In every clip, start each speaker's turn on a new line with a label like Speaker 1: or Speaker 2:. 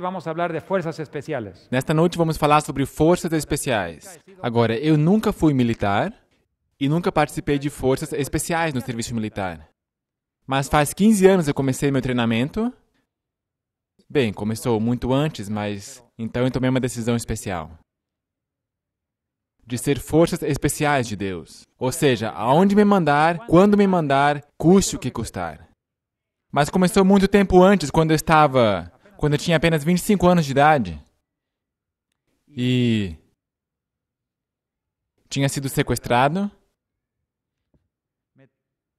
Speaker 1: vamos de Nesta noite vamos falar sobre forças especiais. Agora, eu nunca fui militar e nunca participei de forças especiais no serviço militar. Mas faz 15 anos eu comecei meu treinamento. Bem, começou muito antes, mas então eu tomei uma decisão especial de ser forças especiais de Deus. Ou seja, aonde me mandar, quando me mandar, custe o que custar. Mas começou muito tempo antes, quando eu estava quando eu tinha apenas 25 anos de idade. E tinha sido sequestrado.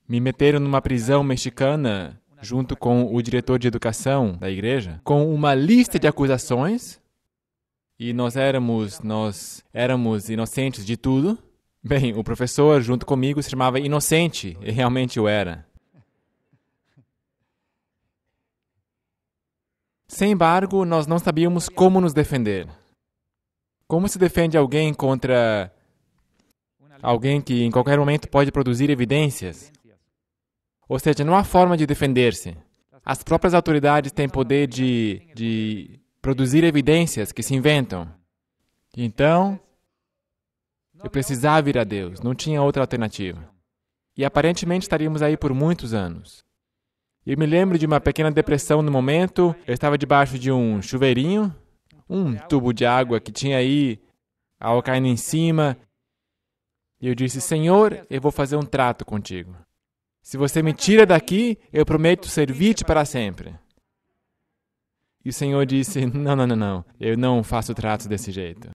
Speaker 1: Me meteram numa prisão mexicana junto com o diretor de educação da igreja, com uma lista de acusações. E nós éramos, nós éramos inocentes de tudo. Bem, o professor junto comigo se chamava inocente, e realmente eu era. Sem embargo, nós não sabíamos como nos defender. Como se defende alguém contra alguém que em qualquer momento pode produzir evidências? Ou seja, não há forma de defender-se. As próprias autoridades têm poder de, de produzir evidências que se inventam. Então, eu precisava ir a Deus, não tinha outra alternativa. E aparentemente estaríamos aí por muitos anos. Eu me lembro de uma pequena depressão no momento. Eu estava debaixo de um chuveirinho, um tubo de água que tinha aí, algo caindo em cima. E eu disse: Senhor, eu vou fazer um trato contigo. Se você me tira daqui, eu prometo servir-te para sempre. E o Senhor disse: Não, não, não, não. Eu não faço tratos desse jeito.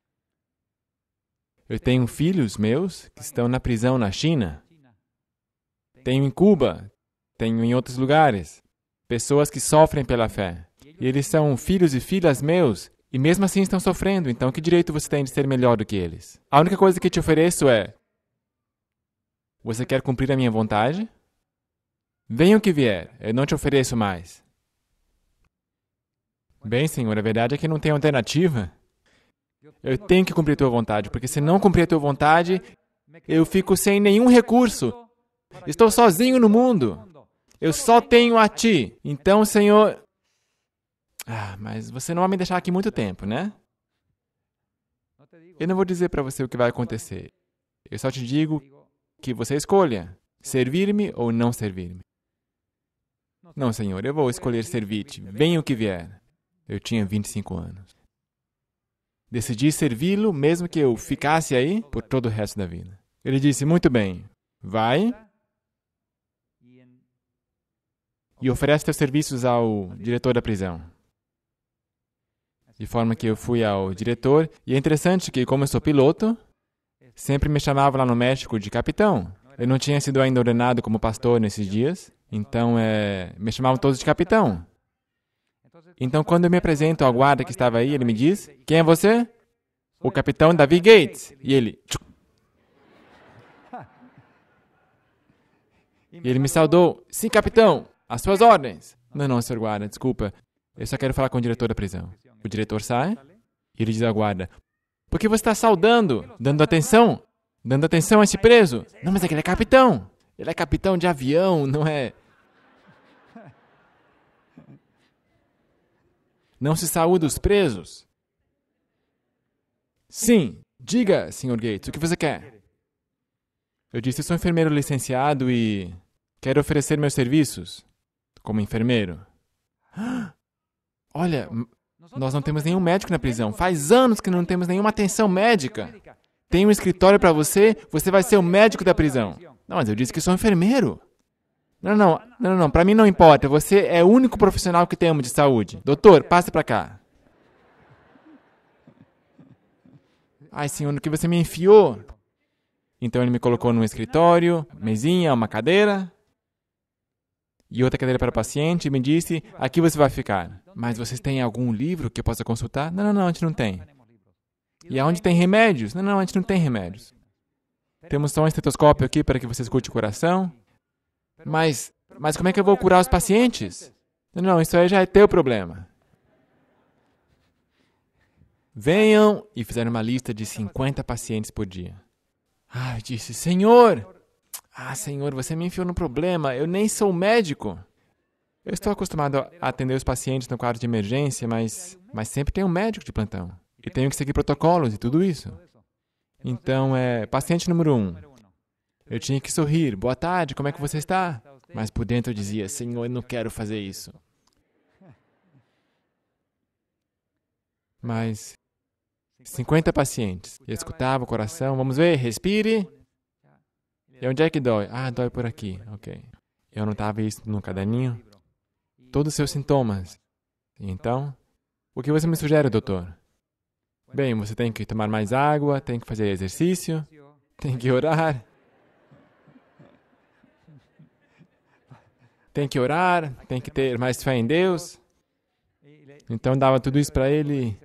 Speaker 1: Eu tenho filhos meus que estão na prisão na China. Tenho em Cuba, tenho em outros lugares. Pessoas que sofrem pela fé. E eles são filhos e filhas meus, e mesmo assim estão sofrendo, então que direito você tem de ser melhor do que eles? A única coisa que te ofereço é: Você quer cumprir a minha vontade? Venha o que vier, eu não te ofereço mais. Bem, Senhor, a verdade é que não tem alternativa. Eu tenho que cumprir a tua vontade, porque se não cumprir a tua vontade, eu fico sem nenhum recurso. Estou sozinho no mundo. Eu só tenho a ti. Então, Senhor. Ah, mas você não vai me deixar aqui muito tempo, né? Eu não vou dizer para você o que vai acontecer. Eu só te digo que você escolha servir-me ou não servir-me. Não, Senhor, eu vou escolher servir-te, venha o que vier. Eu tinha 25 anos. Decidi servi-lo, mesmo que eu ficasse aí por todo o resto da vida. Ele disse: Muito bem, vai, e oferece teus serviços ao diretor da prisão. De forma que eu fui ao diretor, e é interessante que, como eu sou piloto, sempre me chamava lá no México de capitão. Eu não tinha sido ainda ordenado como pastor nesses dias, então é, me chamavam todos de capitão. Então, quando eu me apresento ao guarda que estava aí, ele me diz: Quem é você? O capitão Davi Gates. E ele. Tchuc. E ele me saudou: Sim, capitão. Às suas ordens. Não, não, senhor guarda, desculpa. Eu só quero falar com o diretor da prisão. O diretor sai e ele diz ao guarda: Por que você está saudando? Dando atenção? Dando atenção a esse preso? Não, mas é que ele é capitão. Ele é capitão de avião, não é? Não se saúda os presos? Sim, diga, Sr. Gates, o que você quer? Eu disse: Sou enfermeiro licenciado e quero oferecer meus serviços como enfermeiro. Olha, nós não temos nenhum médico na prisão. Faz anos que não temos nenhuma atenção médica. Tem um escritório para você, você vai ser o médico da prisão. Não, mas eu disse que sou enfermeiro. Não, não, não, não, para mim não importa. Você é o único profissional que temos de saúde. Doutor, passe para cá. Ai, senhor, no que você me enfiou? Então ele me colocou num escritório, mesinha, uma cadeira e outra cadeira para o paciente e me disse: aqui você vai ficar. Mas vocês têm algum livro que eu possa consultar? Não, não, não, a gente não tem. E aonde tem remédios? Não, não, a gente não tem remédios. Temos só um estetoscópio aqui para que você escute o coração. Mas, mas como é que eu vou curar os pacientes? Não, não, isso aí já é teu problema. Venham e fizeram uma lista de 50 pacientes por dia. Ah, eu disse, Senhor, ah, Senhor, você me enfiou no problema, eu nem sou médico. Eu estou acostumado a atender os pacientes no quadro de emergência, mas, mas sempre tem um médico de plantão. E tenho que seguir protocolos e tudo isso. Então, é paciente número um. Eu tinha que sorrir. Boa tarde, como é que você está? Mas por dentro eu dizia: Senhor, eu não quero fazer isso. Mas 50 pacientes. E escutava o coração: Vamos ver, respire. E onde é que dói? Ah, dói por aqui. Ok. Eu não anotava isso no caderninho. Todos os seus sintomas. Então, o que você me sugere, doutor? Bem, você tem que tomar mais água, tem que fazer exercício, tem que orar. Tem que orar, tem que ter mais fé em Deus. Então dava tudo isso para ele.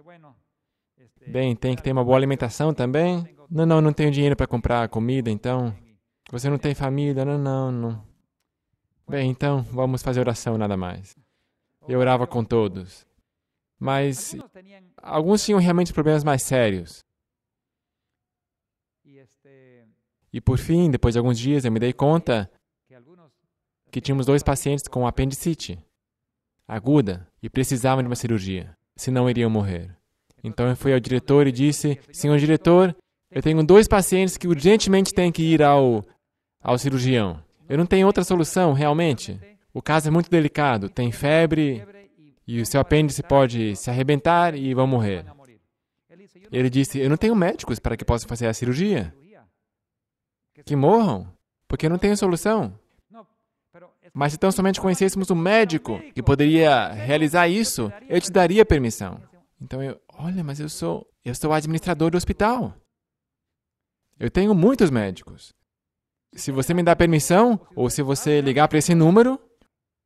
Speaker 1: Bem, tem que ter uma boa alimentação também. Não, não, não tenho dinheiro para comprar comida, então você não tem família? Não, não, não. Bem, então vamos fazer oração, nada mais. Eu orava com todos. Mas alguns tinham realmente problemas mais sérios. E por fim, depois de alguns dias, eu me dei conta que tínhamos dois pacientes com apendicite aguda e precisavam de uma cirurgia, senão iriam morrer. Então eu fui ao diretor e disse: Senhor diretor, eu tenho dois pacientes que urgentemente têm que ir ao ao cirurgião. Eu não tenho outra solução, realmente. O caso é muito delicado, tem febre e o seu apêndice pode se arrebentar e vão morrer. Ele disse: Eu não tenho médicos para que possam fazer a cirurgia. Que morram, porque eu não tenho solução. Mas se tão somente conhecêssemos um médico que poderia realizar isso, eu te daria permissão. Então eu, olha, mas eu sou, eu sou administrador do hospital. Eu tenho muitos médicos. Se você me dá permissão, ou se você ligar para esse número,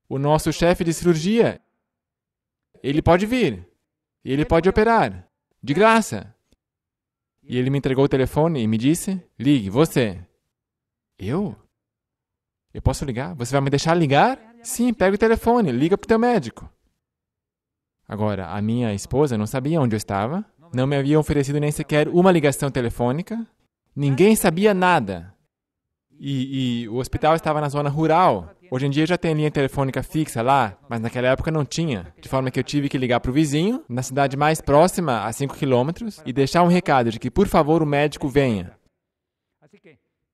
Speaker 1: o nosso chefe de cirurgia, ele pode vir. E ele pode operar. De graça. E ele me entregou o telefone e me disse: ligue, você. Eu? Eu posso ligar? Você vai me deixar ligar? Sim, pega o telefone, liga para o teu médico. Agora, a minha esposa não sabia onde eu estava, não me havia oferecido nem sequer uma ligação telefônica, ninguém sabia nada. E, e, o hospital estava na zona rural. Hoje em dia já tem linha telefônica fixa lá, mas naquela época não tinha. De forma que eu tive que ligar para o vizinho, na cidade mais próxima, a 5 quilômetros, e deixar um recado de que, por favor, o médico venha.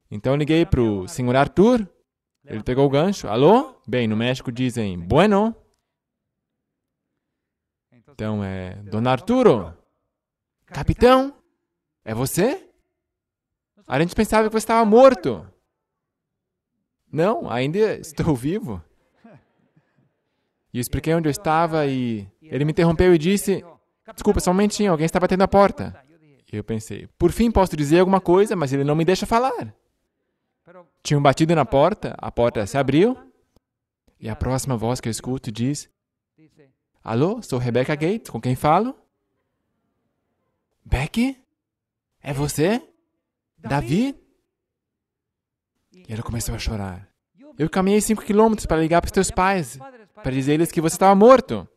Speaker 1: Então liguei para o senhor Arthur, ele pegou o gancho. Alô? Bem, no México dizem bueno. Então é. Don Arturo? Capitão? É você? A gente pensava que você estava morto. Não, ainda estou vivo. E eu expliquei onde eu estava e ele me interrompeu e disse: Desculpa, só um momentinho, alguém está batendo a porta. Eu pensei: Por fim posso dizer alguma coisa, mas ele não me deixa falar. Tinham batido na porta, a porta se abriu e a próxima voz que eu escuto diz: Alô, sou Rebecca Gates, com quem falo? Becky? É você? Davi? E ela começou a chorar. Eu caminhei cinco quilômetros para ligar para os teus pais, para dizer-lhes que você estava morto.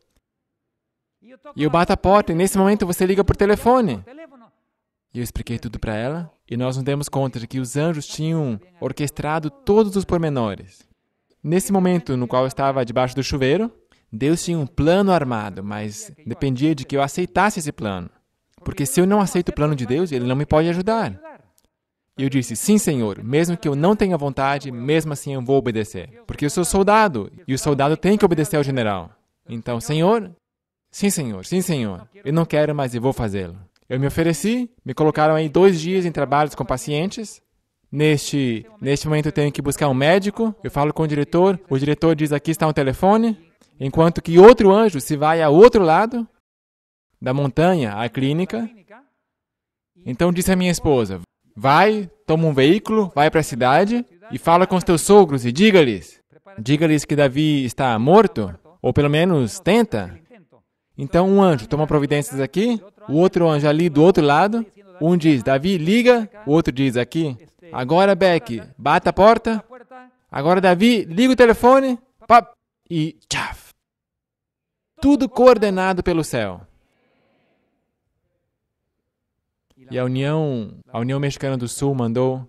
Speaker 1: E eu bato a porta e nesse momento você liga por telefone. E eu expliquei tudo para ela e nós nos demos conta de que os anjos tinham orquestrado todos os pormenores. Nesse momento no qual eu estava debaixo do chuveiro, Deus tinha um plano armado, mas dependia de que eu aceitasse esse plano. Porque se eu não aceito o plano de Deus, ele não me pode ajudar. E eu disse: Sim, senhor, mesmo que eu não tenha vontade, mesmo assim eu vou obedecer. Porque eu sou soldado, e o soldado tem que obedecer ao general. Então, senhor? Sim, senhor, sim, senhor. Eu não quero, mas eu vou fazê-lo. Eu me ofereci, me colocaram aí dois dias em trabalhos com pacientes. Neste, neste momento eu tenho que buscar um médico, eu falo com o diretor, o diretor diz aqui está um telefone, enquanto que outro anjo se vai ao outro lado da montanha, à clínica. Então disse a minha esposa, Vai, toma um veículo, vai para a cidade e fala com os teus sogros e diga-lhes: diga-lhes que Davi está morto, ou pelo menos tenta. Então um anjo toma providências aqui, o outro anjo ali do outro lado. Um diz: Davi, liga. O outro diz aqui: Agora, Beck, bata a porta. Agora, Davi, liga o telefone. Pap, e tchaf. Tudo coordenado pelo céu. E a União, a União Mexicana do Sul mandou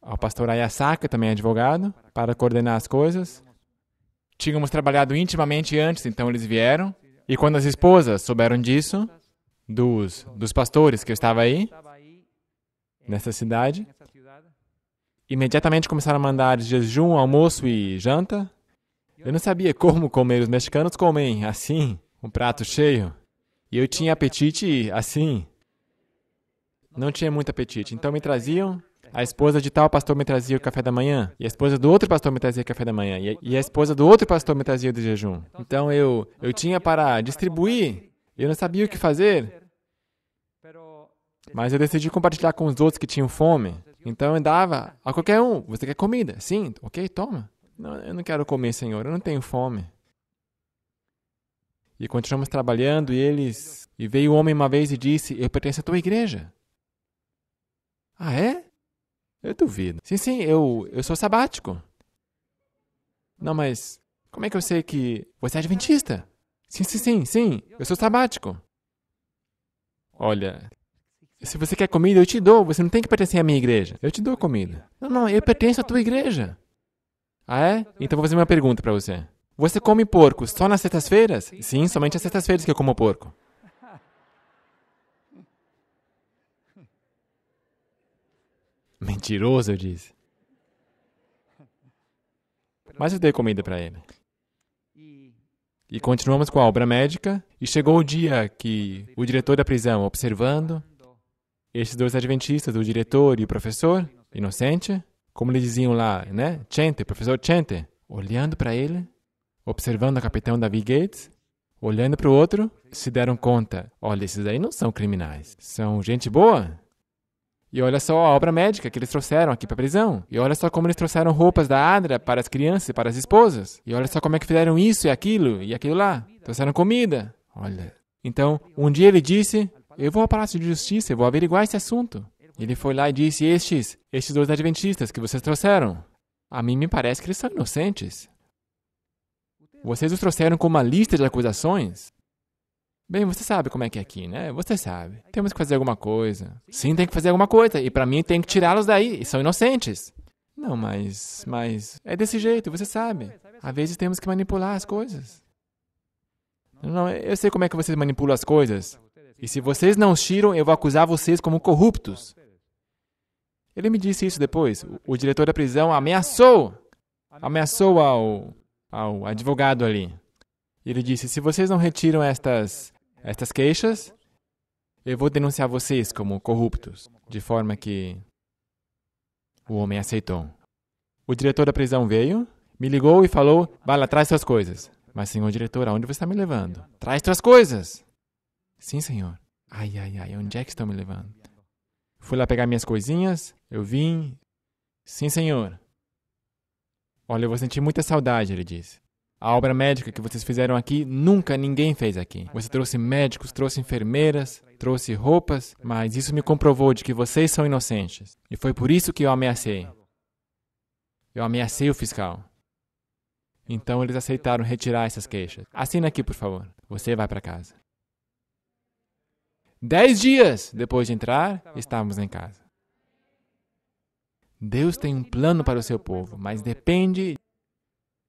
Speaker 1: ao pastor Ayasaka, também advogado, para coordenar as coisas. Tínhamos trabalhado intimamente antes, então eles vieram. E quando as esposas souberam disso, dos, dos pastores que eu estava aí, nessa cidade, imediatamente começaram a mandar jejum, almoço e janta. Eu não sabia como comer. Os mexicanos comem assim, um prato cheio. E eu tinha apetite assim. Não tinha muito apetite. Então me traziam. A esposa de tal pastor me trazia o café da manhã, e a esposa do outro pastor me trazia o café da manhã, e a esposa do outro pastor me trazia o de jejum. Então eu, eu tinha para distribuir, eu não sabia o que fazer, mas eu decidi compartilhar com os outros que tinham fome. Então eu dava a qualquer um: Você quer comida? Sim, ok, toma. Não, eu não quero comer, Senhor, eu não tenho fome. E continuamos trabalhando, e eles. E veio o um homem uma vez e disse: Eu pertenço à tua igreja. Ah, é? Eu duvido. Sim, sim, eu, eu sou sabático. Não, mas como é que eu sei que você é adventista? Sim, sim, sim, sim, eu sou sabático. Olha, se você quer comida, eu te dou. Você não tem que pertencer à minha igreja. Eu te dou comida. Não, não, eu pertenço à tua igreja. Ah, é? Então vou fazer uma pergunta para você. Você come porco só nas sextas-feiras? Sim, somente às sextas-feiras que eu como porco. Mentiroso, eu disse. Mas eu dei comida para ele. E continuamos com a obra médica. E chegou o dia que o diretor da prisão, observando esses dois adventistas, o diretor e o professor, inocente, como eles diziam lá, né? Chente, professor Chente, olhando para ele, observando o capitão David Gates, olhando para o outro, se deram conta: olha, esses aí não são criminais, são gente boa. E olha só a obra médica que eles trouxeram aqui para a prisão. E olha só como eles trouxeram roupas da Adra para as crianças e para as esposas. E olha só como é que fizeram isso e aquilo e aquilo lá. Trouxeram comida. Olha. Então, um dia ele disse: Eu vou ao Palácio de Justiça, eu vou averiguar esse assunto. ele foi lá e disse: Estes, estes dois adventistas que vocês trouxeram, a mim me parece que eles são inocentes. Vocês os trouxeram com uma lista de acusações? Bem, você sabe como é que é aqui, né? Você sabe. Temos que fazer alguma coisa. Sim, tem que fazer alguma coisa. E para mim tem que tirá-los daí. E são inocentes. Não, mas. Mas. É desse jeito, você sabe. Às vezes temos que manipular as coisas. Não, eu sei como é que vocês manipulam as coisas. E se vocês não tiram, eu vou acusar vocês como corruptos. Ele me disse isso depois. O, o diretor da prisão ameaçou. Ameaçou ao ao advogado ali. Ele disse: Se vocês não retiram estas, estas queixas, eu vou denunciar vocês como corruptos. De forma que o homem aceitou. O diretor da prisão veio, me ligou e falou: Vai lá, traz suas coisas. Mas, senhor diretor, aonde você está me levando? Traz suas coisas! Sim, senhor. Ai, ai, ai, onde é que estão me levando? Fui lá pegar minhas coisinhas, eu vim. Sim, senhor. Olha, eu vou sentir muita saudade, ele disse. A obra médica que vocês fizeram aqui, nunca ninguém fez aqui. Você trouxe médicos, trouxe enfermeiras, trouxe roupas, mas isso me comprovou de que vocês são inocentes. E foi por isso que eu ameacei. Eu ameacei o fiscal. Então eles aceitaram retirar essas queixas. Assina aqui, por favor. Você vai para casa. Dez dias depois de entrar, estávamos em casa. Deus tem um plano para o seu povo, mas depende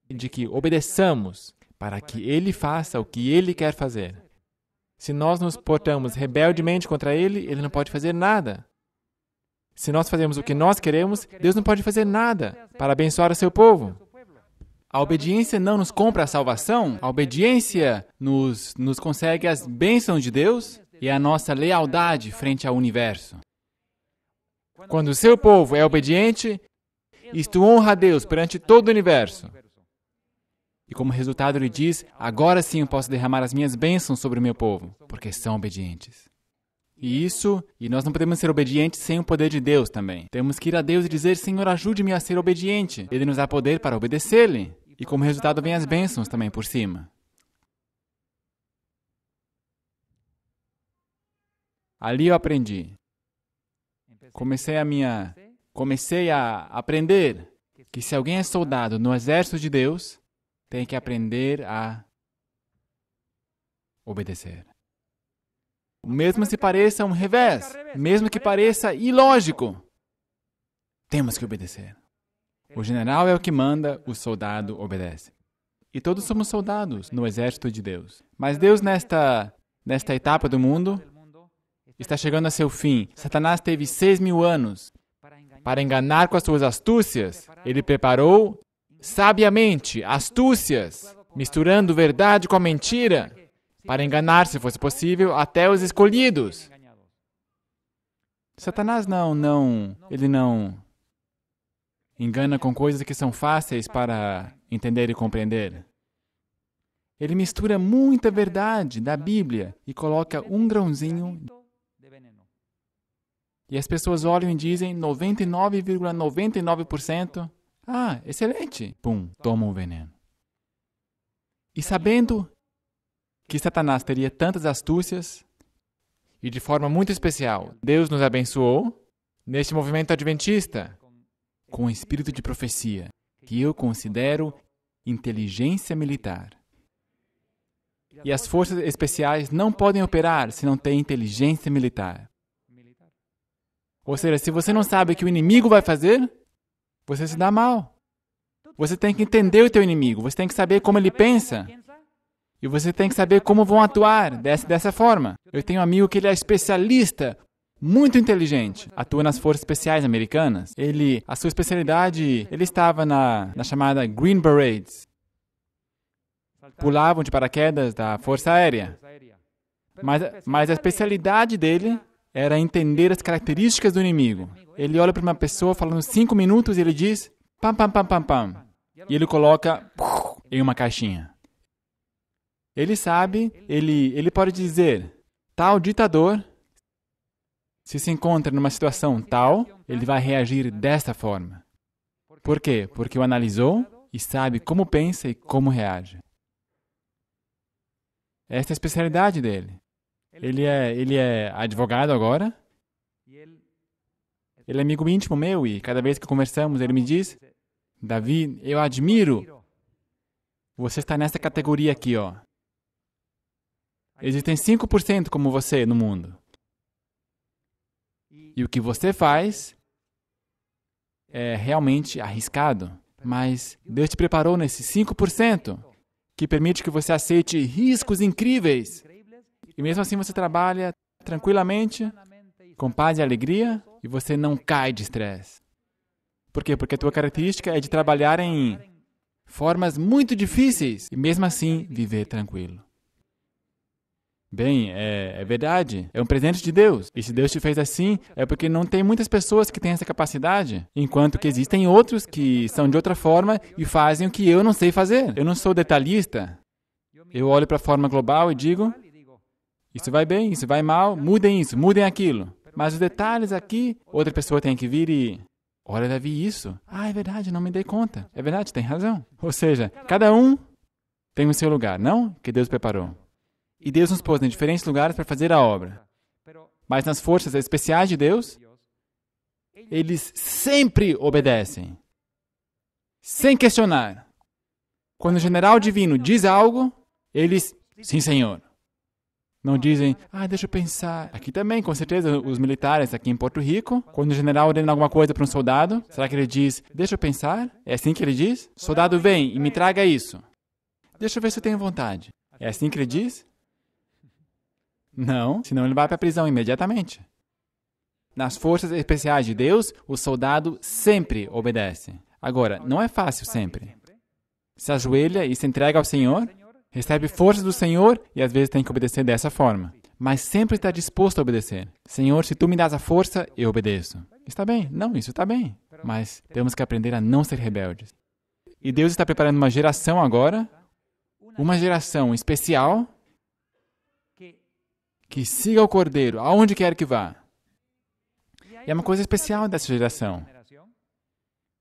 Speaker 1: de que obedeçamos para que ele faça o que ele quer fazer. Se nós nos portamos rebeldemente contra ele, ele não pode fazer nada. Se nós fazemos o que nós queremos, Deus não pode fazer nada para abençoar o seu povo. A obediência não nos compra a salvação, a obediência nos, nos consegue as bênçãos de Deus e a nossa lealdade frente ao universo. Quando o seu povo é obediente, isto honra a Deus perante todo o universo. E como resultado, ele diz: Agora sim eu posso derramar as minhas bênçãos sobre o meu povo, porque são obedientes. E isso, e nós não podemos ser obedientes sem o poder de Deus também. Temos que ir a Deus e dizer: Senhor, ajude-me a ser obediente. Ele nos dá poder para obedecer-lhe. E como resultado, vem as bênçãos também por cima. Ali eu aprendi comecei a minha comecei a aprender que se alguém é soldado no exército de Deus, tem que aprender a obedecer. Mesmo se pareça um revés, mesmo que pareça ilógico, temos que obedecer. O general é o que manda, o soldado obedece. E todos somos soldados no exército de Deus. Mas Deus, nesta, nesta etapa do mundo, está chegando a seu fim. Satanás teve seis mil anos para enganar com as suas astúcias. Ele preparou sabiamente astúcias, misturando verdade com mentira, para enganar, se fosse possível, até os escolhidos. Satanás não, não, ele não engana com coisas que são fáceis para entender e compreender. Ele mistura muita verdade da Bíblia e coloca um grãozinho e as pessoas olham e dizem 99,99%, ,99%, ah, excelente, pum, toma o veneno. E sabendo que Satanás teria tantas astúcias, e de forma muito especial, Deus nos abençoou neste movimento adventista com o espírito de profecia, que eu considero inteligência militar. E as forças especiais não podem operar se não tem inteligência militar. Ou seja, se você não sabe o que o inimigo vai fazer, você se dá mal. Você tem que entender o teu inimigo, você tem que saber como ele pensa. E você tem que saber como vão atuar dessa, dessa forma. Eu tenho um amigo que ele é especialista, muito inteligente, atua nas forças especiais americanas. Ele, a sua especialidade, ele estava na, na chamada Green Berets. Pulavam de paraquedas da Força Aérea. Mas, mas a especialidade dele era entender as características do inimigo. Ele olha para uma pessoa falando cinco minutos e ele diz pam pam pam pam pam. E ele coloca em uma caixinha. Ele sabe, ele, ele pode dizer tal ditador se se encontra numa situação tal, ele vai reagir desta forma. Por quê? Porque o analisou e sabe como pensa e como reage. Esta é a especialidade dele. Ele é, ele é advogado agora. Ele é amigo íntimo meu e cada vez que conversamos ele me diz: Davi, eu admiro. Você está nessa categoria aqui, ó. Existem 5% como você no mundo. E o que você faz é realmente arriscado. Mas Deus te preparou nesse 5% que permite que você aceite riscos incríveis. E mesmo assim você trabalha tranquilamente, com paz e alegria, e você não cai de estresse. Por quê? Porque a tua característica é de trabalhar em formas muito difíceis e mesmo assim viver tranquilo. Bem, é, é, verdade. É um presente de Deus. E se Deus te fez assim, é porque não tem muitas pessoas que têm essa capacidade, enquanto que existem outros que são de outra forma e fazem o que eu não sei fazer. Eu não sou detalhista. Eu olho para a forma global e digo: isso vai bem, isso vai mal, mudem isso, mudem aquilo. Mas os detalhes aqui, outra pessoa tem que vir e. Olha, Davi, isso. Ah, é verdade, não me dei conta. É verdade, tem razão. Ou seja, cada um tem o seu lugar, não? Que Deus preparou. E Deus nos pôs em diferentes lugares para fazer a obra. Mas nas forças especiais de Deus, eles sempre obedecem, sem questionar. Quando o general divino diz algo, eles, sim, senhor. Não dizem, ah, deixa eu pensar. Aqui também, com certeza, os militares aqui em Porto Rico, quando o general ordena alguma coisa para um soldado, será que ele diz, deixa eu pensar? É assim que ele diz? Soldado, vem e me traga isso. Deixa eu ver se eu tenho vontade. É assim que ele diz? Não, senão ele vai para a prisão imediatamente. Nas forças especiais de Deus, o soldado sempre obedece. Agora, não é fácil sempre. Se ajoelha e se entrega ao Senhor, recebe força do Senhor e às vezes tem que obedecer dessa forma. Mas sempre está disposto a obedecer. Senhor, se tu me dás a força, eu obedeço. Está bem? Não, isso está bem. Mas temos que aprender a não ser rebeldes. E Deus está preparando uma geração agora, uma geração especial, que siga o Cordeiro aonde quer que vá. E é uma coisa especial dessa geração.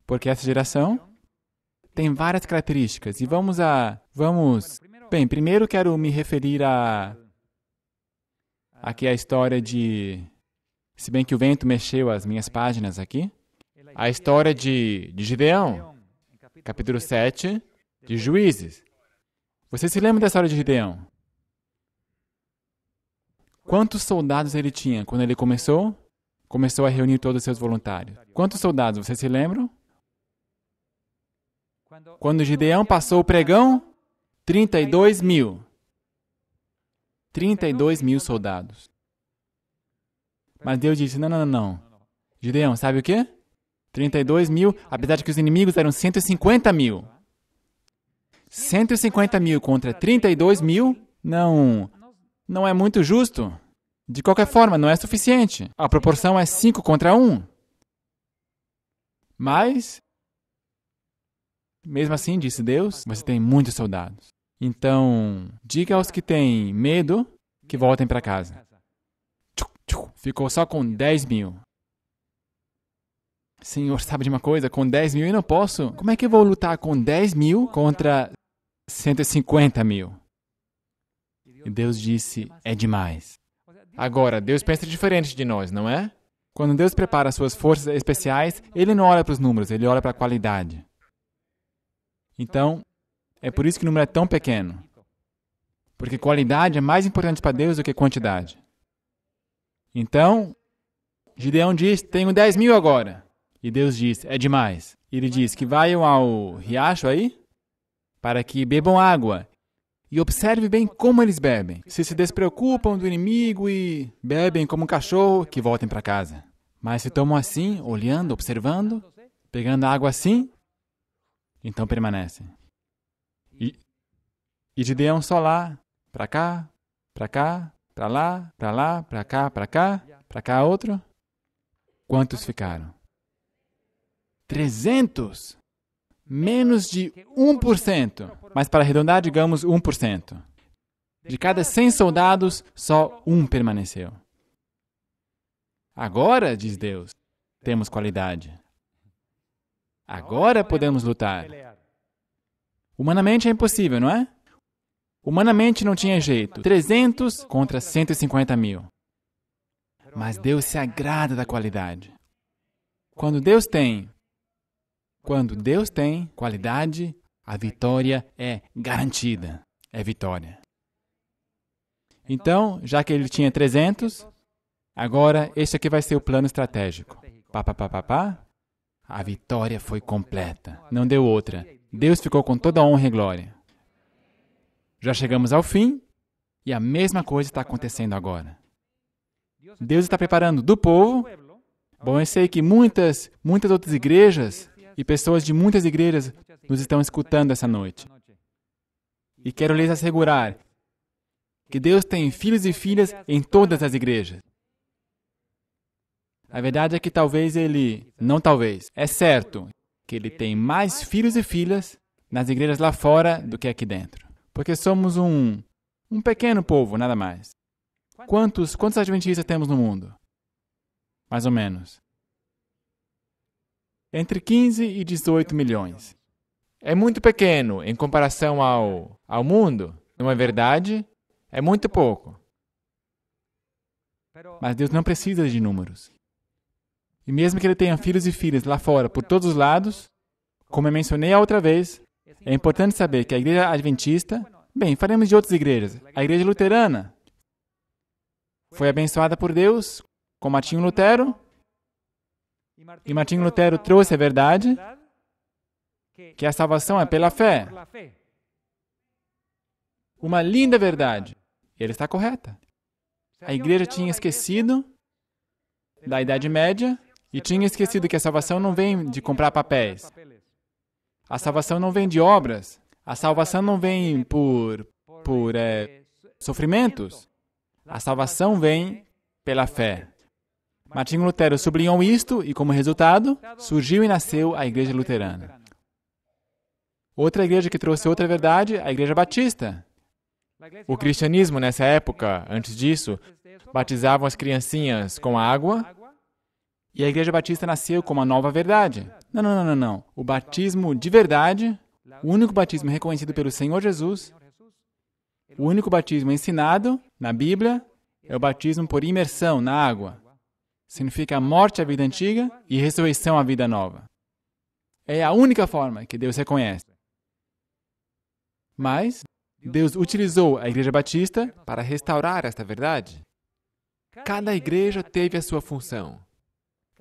Speaker 1: Porque essa geração tem várias características. E vamos a. Vamos Bem, primeiro quero me referir a. Aqui a história de. Se bem que o vento mexeu as minhas páginas aqui. A história de, de Gideão, capítulo 7, de Juízes. Você se lembra da história de Gideão? Quantos soldados ele tinha quando ele começou? Começou a reunir todos os seus voluntários. Quantos soldados, vocês se lembram? Quando Gideão passou o pregão, 32 mil. 32 mil soldados. Mas Deus disse: não, não, não, não. Gideão, sabe o quê? 32 mil, apesar de que os inimigos eram 150 mil. 150 mil contra 32 mil? Não. Não é muito justo. De qualquer forma, não é suficiente. A proporção é 5 contra 1. Mas mesmo assim, disse Deus, você tem muitos soldados. Então, diga aos que têm medo que voltem para casa. Ficou só com 10 mil. Senhor, sabe de uma coisa? Com 10 mil eu não posso. Como é que eu vou lutar com 10 mil contra 150 mil? E Deus disse: é demais. Agora, Deus pensa diferente de nós, não é? Quando Deus prepara suas forças especiais, Ele não olha para os números, Ele olha para a qualidade. Então, é por isso que o número é tão pequeno. Porque qualidade é mais importante para Deus do que quantidade. Então, Gideão diz: Tenho 10 mil agora. E Deus diz: É demais. E ele diz: Que vaiam ao riacho aí, para que bebam água. E observe bem como eles bebem. Se se despreocupam do inimigo e bebem como um cachorro, que voltem para casa. Mas se tomam assim, olhando, observando, pegando água assim, então permanecem. E, e de Deão só lá, para cá, para cá, para lá, para lá, para cá, para cá, para cá outro. Quantos ficaram? 300! Menos de 1%. Mas para arredondar, digamos 1%. De cada 100 soldados, só um permaneceu. Agora, diz Deus, temos qualidade. Agora podemos lutar. Humanamente é impossível, não é? Humanamente não tinha jeito. 300 contra 150 mil. Mas Deus se agrada da qualidade. Quando Deus tem, quando Deus tem qualidade, a vitória é garantida. É vitória. Então, já que ele tinha 300, agora este aqui vai ser o plano estratégico. Pá, pá, pá, pá, pá. A vitória foi completa, não deu outra. Deus ficou com toda a honra e glória. Já chegamos ao fim e a mesma coisa está acontecendo agora. Deus está preparando do povo. Bom, eu sei que muitas, muitas outras igrejas e pessoas de muitas igrejas nos estão escutando essa noite. E quero lhes assegurar que Deus tem filhos e filhas em todas as igrejas. A verdade é que talvez ele, não talvez, é certo que ele tem mais filhos e filhas nas igrejas lá fora do que aqui dentro. Porque somos um, um pequeno povo, nada mais. Quantos, quantos adventistas temos no mundo? Mais ou menos. Entre 15 e 18 milhões. É muito pequeno em comparação ao, ao mundo, não é verdade? É muito pouco. Mas Deus não precisa de números. E mesmo que ele tenha filhos e filhas lá fora, por todos os lados, como eu mencionei a outra vez, é importante saber que a igreja adventista, bem, faremos de outras igrejas. A igreja luterana foi abençoada por Deus com Martinho Lutero, e Martinho Lutero trouxe a verdade que a salvação é pela fé. Uma linda verdade. Ele está correta. A igreja tinha esquecido da Idade Média e tinha esquecido que a salvação não vem de comprar papéis. A salvação não vem de obras. A salvação não vem por, por é, sofrimentos. A salvação vem pela fé. Martinho Lutero sublinhou isto e, como resultado, surgiu e nasceu a Igreja Luterana. Outra igreja que trouxe outra verdade, a Igreja Batista. O cristianismo, nessa época, antes disso, batizavam as criancinhas com água e a Igreja Batista nasceu como a nova verdade. Não, não, não, não, não. O batismo de verdade, o único batismo reconhecido pelo Senhor Jesus, o único batismo ensinado na Bíblia é o batismo por imersão na água. Significa a morte à vida antiga e ressurreição à vida nova. É a única forma que Deus reconhece. Mas Deus utilizou a Igreja Batista para restaurar esta verdade. Cada igreja teve a sua função.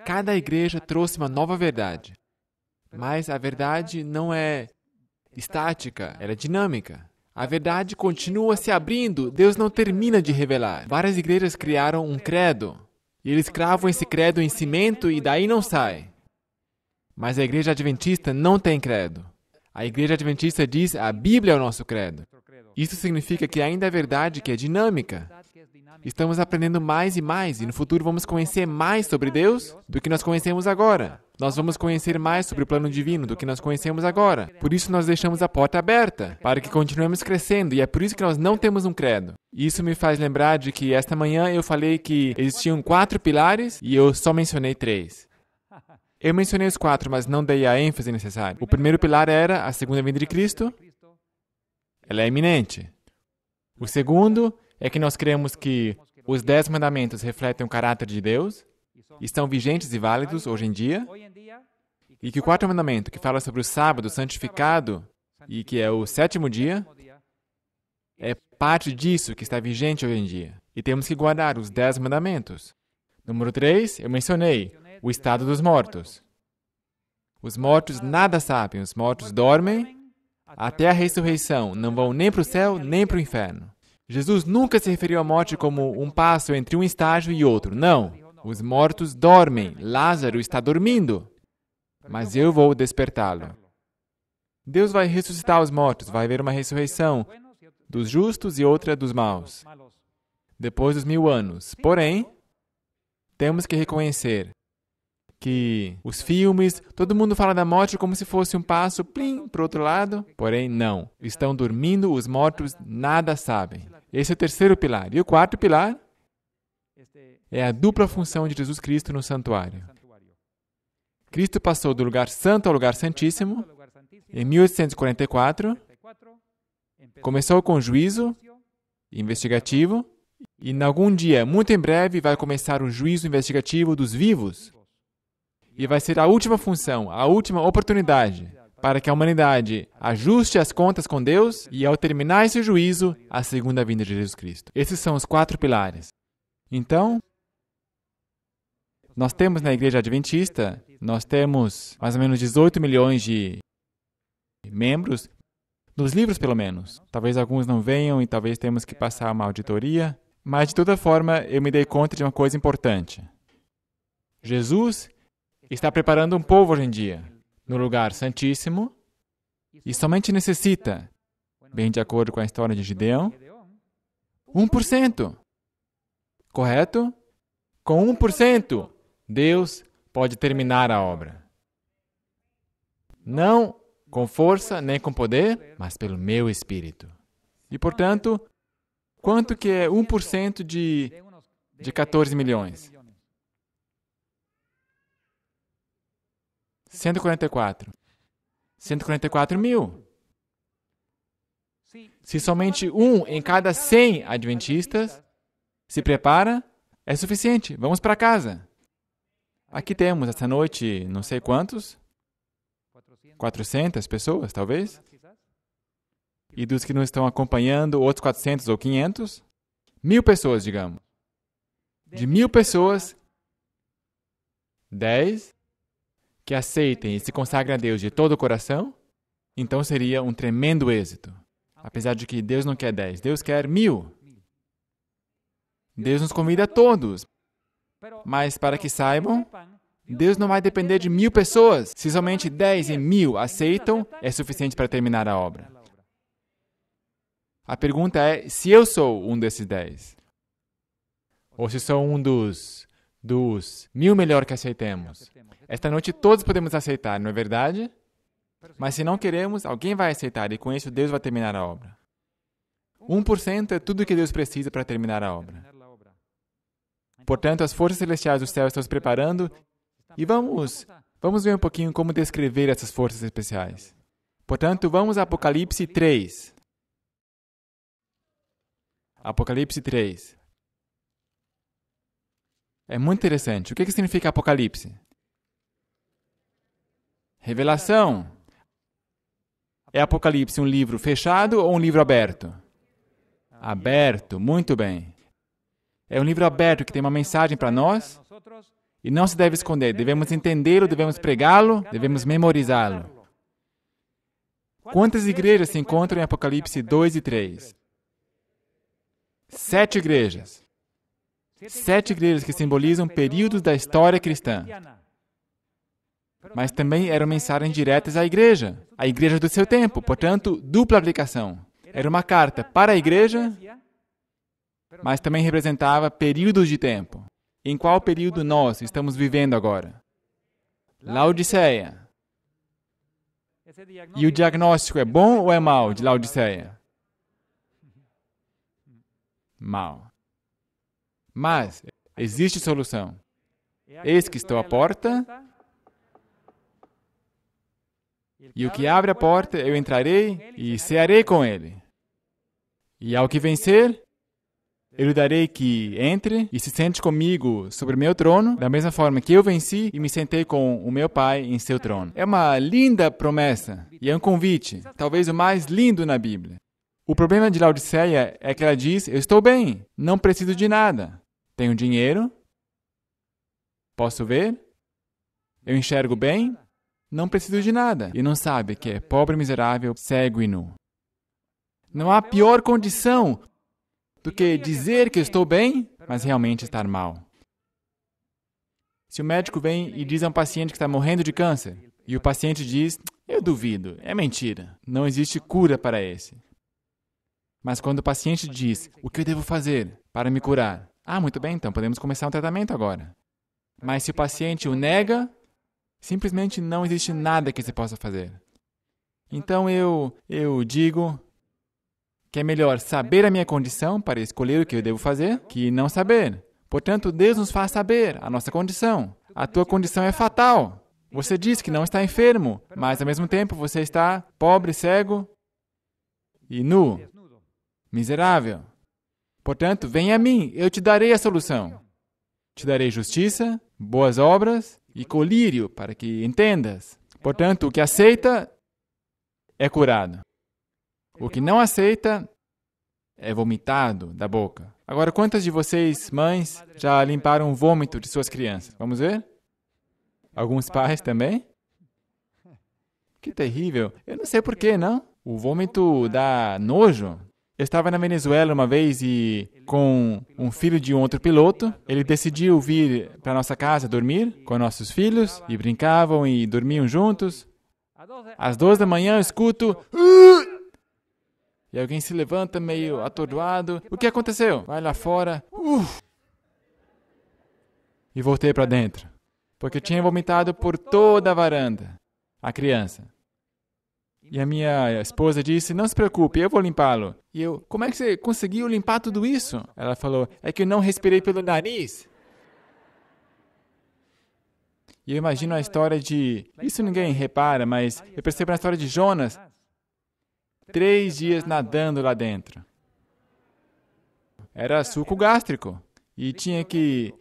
Speaker 1: Cada igreja trouxe uma nova verdade. Mas a verdade não é estática, ela é dinâmica. A verdade continua se abrindo, Deus não termina de revelar. Várias igrejas criaram um credo, e eles cravam esse credo em cimento e daí não sai. Mas a igreja adventista não tem credo. A igreja adventista diz a Bíblia é o nosso credo. Isso significa que ainda é verdade que é dinâmica. Estamos aprendendo mais e mais, e no futuro vamos conhecer mais sobre Deus do que nós conhecemos agora. Nós vamos conhecer mais sobre o plano divino do que nós conhecemos agora. Por isso, nós deixamos a porta aberta para que continuemos crescendo, e é por isso que nós não temos um credo. Isso me faz lembrar de que esta manhã eu falei que existiam quatro pilares e eu só mencionei três. Eu mencionei os quatro, mas não dei a ênfase necessária. O primeiro pilar era a segunda vinda de Cristo, ela é iminente. O segundo é que nós cremos que os Dez Mandamentos refletem o caráter de Deus, estão vigentes e válidos hoje em dia, e que o quarto mandamento, que fala sobre o sábado santificado e que é o sétimo dia, é parte disso que está vigente hoje em dia. E temos que guardar os Dez Mandamentos. Número três, eu mencionei o estado dos mortos. Os mortos nada sabem, os mortos dormem até a ressurreição, não vão nem para o céu nem para o inferno. Jesus nunca se referiu à morte como um passo entre um estágio e outro. Não. Os mortos dormem. Lázaro está dormindo. Mas eu vou despertá-lo. Deus vai ressuscitar os mortos, vai haver uma ressurreição dos justos e outra dos maus, depois dos mil anos. Porém, temos que reconhecer que os filmes, todo mundo fala da morte como se fosse um passo, plim, para o outro lado. Porém, não. Estão dormindo, os mortos nada sabem. Esse é o terceiro pilar. E o quarto pilar é a dupla função de Jesus Cristo no santuário. Cristo passou do lugar santo ao lugar santíssimo em 1844, começou com juízo investigativo e, em algum dia, muito em breve, vai começar o juízo investigativo dos vivos. E vai ser a última função, a última oportunidade para que a humanidade ajuste as contas com Deus e, ao terminar esse juízo, a segunda vinda de Jesus Cristo. Esses são os quatro pilares. Então, nós temos na Igreja Adventista, nós temos mais ou menos 18 milhões de membros, nos livros pelo menos. Talvez alguns não venham e talvez temos que passar uma auditoria, mas de toda forma eu me dei conta de uma coisa importante. Jesus está preparando um povo hoje em dia no lugar santíssimo e somente necessita, bem de acordo com a história de Gideão, 1%. Correto? Com 1%, Deus pode terminar a obra. Não com força nem com poder, mas pelo meu espírito. E, portanto, quanto que é 1% de, de 14 milhões? 144. 144 mil. Se somente um em cada 100 adventistas se prepara, é suficiente. Vamos para casa. Aqui temos, essa noite, não sei quantos, 400 pessoas, talvez. E dos que não estão acompanhando, outros 400 ou 500. Mil pessoas, digamos. De mil pessoas, 10 que aceitem e se consagrem a Deus de todo o coração, então seria um tremendo êxito. Apesar de que Deus não quer dez, Deus quer mil. Deus nos convida a todos. Mas para que saibam, Deus não vai depender de mil pessoas. Se somente dez em mil aceitam, é suficiente para terminar a obra. A pergunta é se eu sou um desses dez. Ou se sou um dos, dos mil melhor que aceitemos. Esta noite todos podemos aceitar, não é verdade? Mas se não queremos, alguém vai aceitar e com isso Deus vai terminar a obra. 1% é tudo que Deus precisa para terminar a obra. Portanto, as forças celestiais do céu estão se preparando e vamos, vamos ver um pouquinho como descrever essas forças especiais. Portanto, vamos a Apocalipse 3. Apocalipse 3. É muito interessante. O que, que significa Apocalipse? Revelação. É Apocalipse um livro fechado ou um livro aberto? Aberto, muito bem. É um livro aberto que tem uma mensagem para nós e não se deve esconder. Devemos entendê-lo, devemos pregá-lo, devemos memorizá-lo. Quantas igrejas se encontram em Apocalipse 2 e 3? Sete igrejas. Sete igrejas que simbolizam períodos da história cristã mas também eram mensagens diretas à igreja, à igreja do seu tempo, portanto, dupla aplicação. Era uma carta para a igreja, mas também representava períodos de tempo. Em qual período nós estamos vivendo agora? Laodiceia. E o diagnóstico é bom ou é mal de Laodiceia? Mal. Mas existe solução. Eis que estou à porta e o que abre a porta, eu entrarei e cearei com ele. E ao que vencer, eu lhe darei que entre e se sente comigo sobre meu trono, da mesma forma que eu venci e me sentei com o meu Pai em seu trono. É uma linda promessa e é um convite, talvez o mais lindo na Bíblia. O problema de Laodiceia é que ela diz: Eu estou bem, não preciso de nada. Tenho dinheiro, posso ver, eu enxergo bem, não preciso de nada e não sabe que é pobre, miserável, cego e nu. Não há pior condição do que dizer que estou bem, mas realmente estar mal. Se o médico vem e diz a um paciente que está morrendo de câncer, e o paciente diz: Eu duvido, é mentira, não existe cura para esse. Mas quando o paciente diz: O que eu devo fazer para me curar? Ah, muito bem, então podemos começar um tratamento agora. Mas se o paciente o nega, Simplesmente não existe nada que se possa fazer. Então eu eu digo que é melhor saber a minha condição para escolher o que eu devo fazer que não saber. Portanto, Deus nos faz saber a nossa condição. A tua condição é fatal. Você diz que não está enfermo, mas ao mesmo tempo você está pobre, cego e nu, miserável. Portanto, vem a mim, eu te darei a solução. Te darei justiça, boas obras e colírio, para que entendas. Portanto, o que aceita é curado. O que não aceita é vomitado da boca. Agora, quantas de vocês, mães, já limparam o vômito de suas crianças? Vamos ver? Alguns pais também? Que terrível. Eu não sei porquê, não. O vômito dá nojo. Eu estava na Venezuela uma vez e, com um filho de um outro piloto, ele decidiu vir para nossa casa dormir com nossos filhos e brincavam e dormiam juntos. Às duas da manhã eu escuto. Uh! E alguém se levanta meio atordoado. O que aconteceu? Vai lá fora. Uh! E voltei para dentro, porque eu tinha vomitado por toda a varanda a criança. E a minha esposa disse: Não se preocupe, eu vou limpá-lo. E eu: Como é que você conseguiu limpar tudo isso? Ela falou: É que eu não respirei pelo nariz. E eu imagino a história de. Isso ninguém repara, mas eu percebo na história de Jonas. Três dias nadando lá dentro. Era suco gástrico. E tinha que.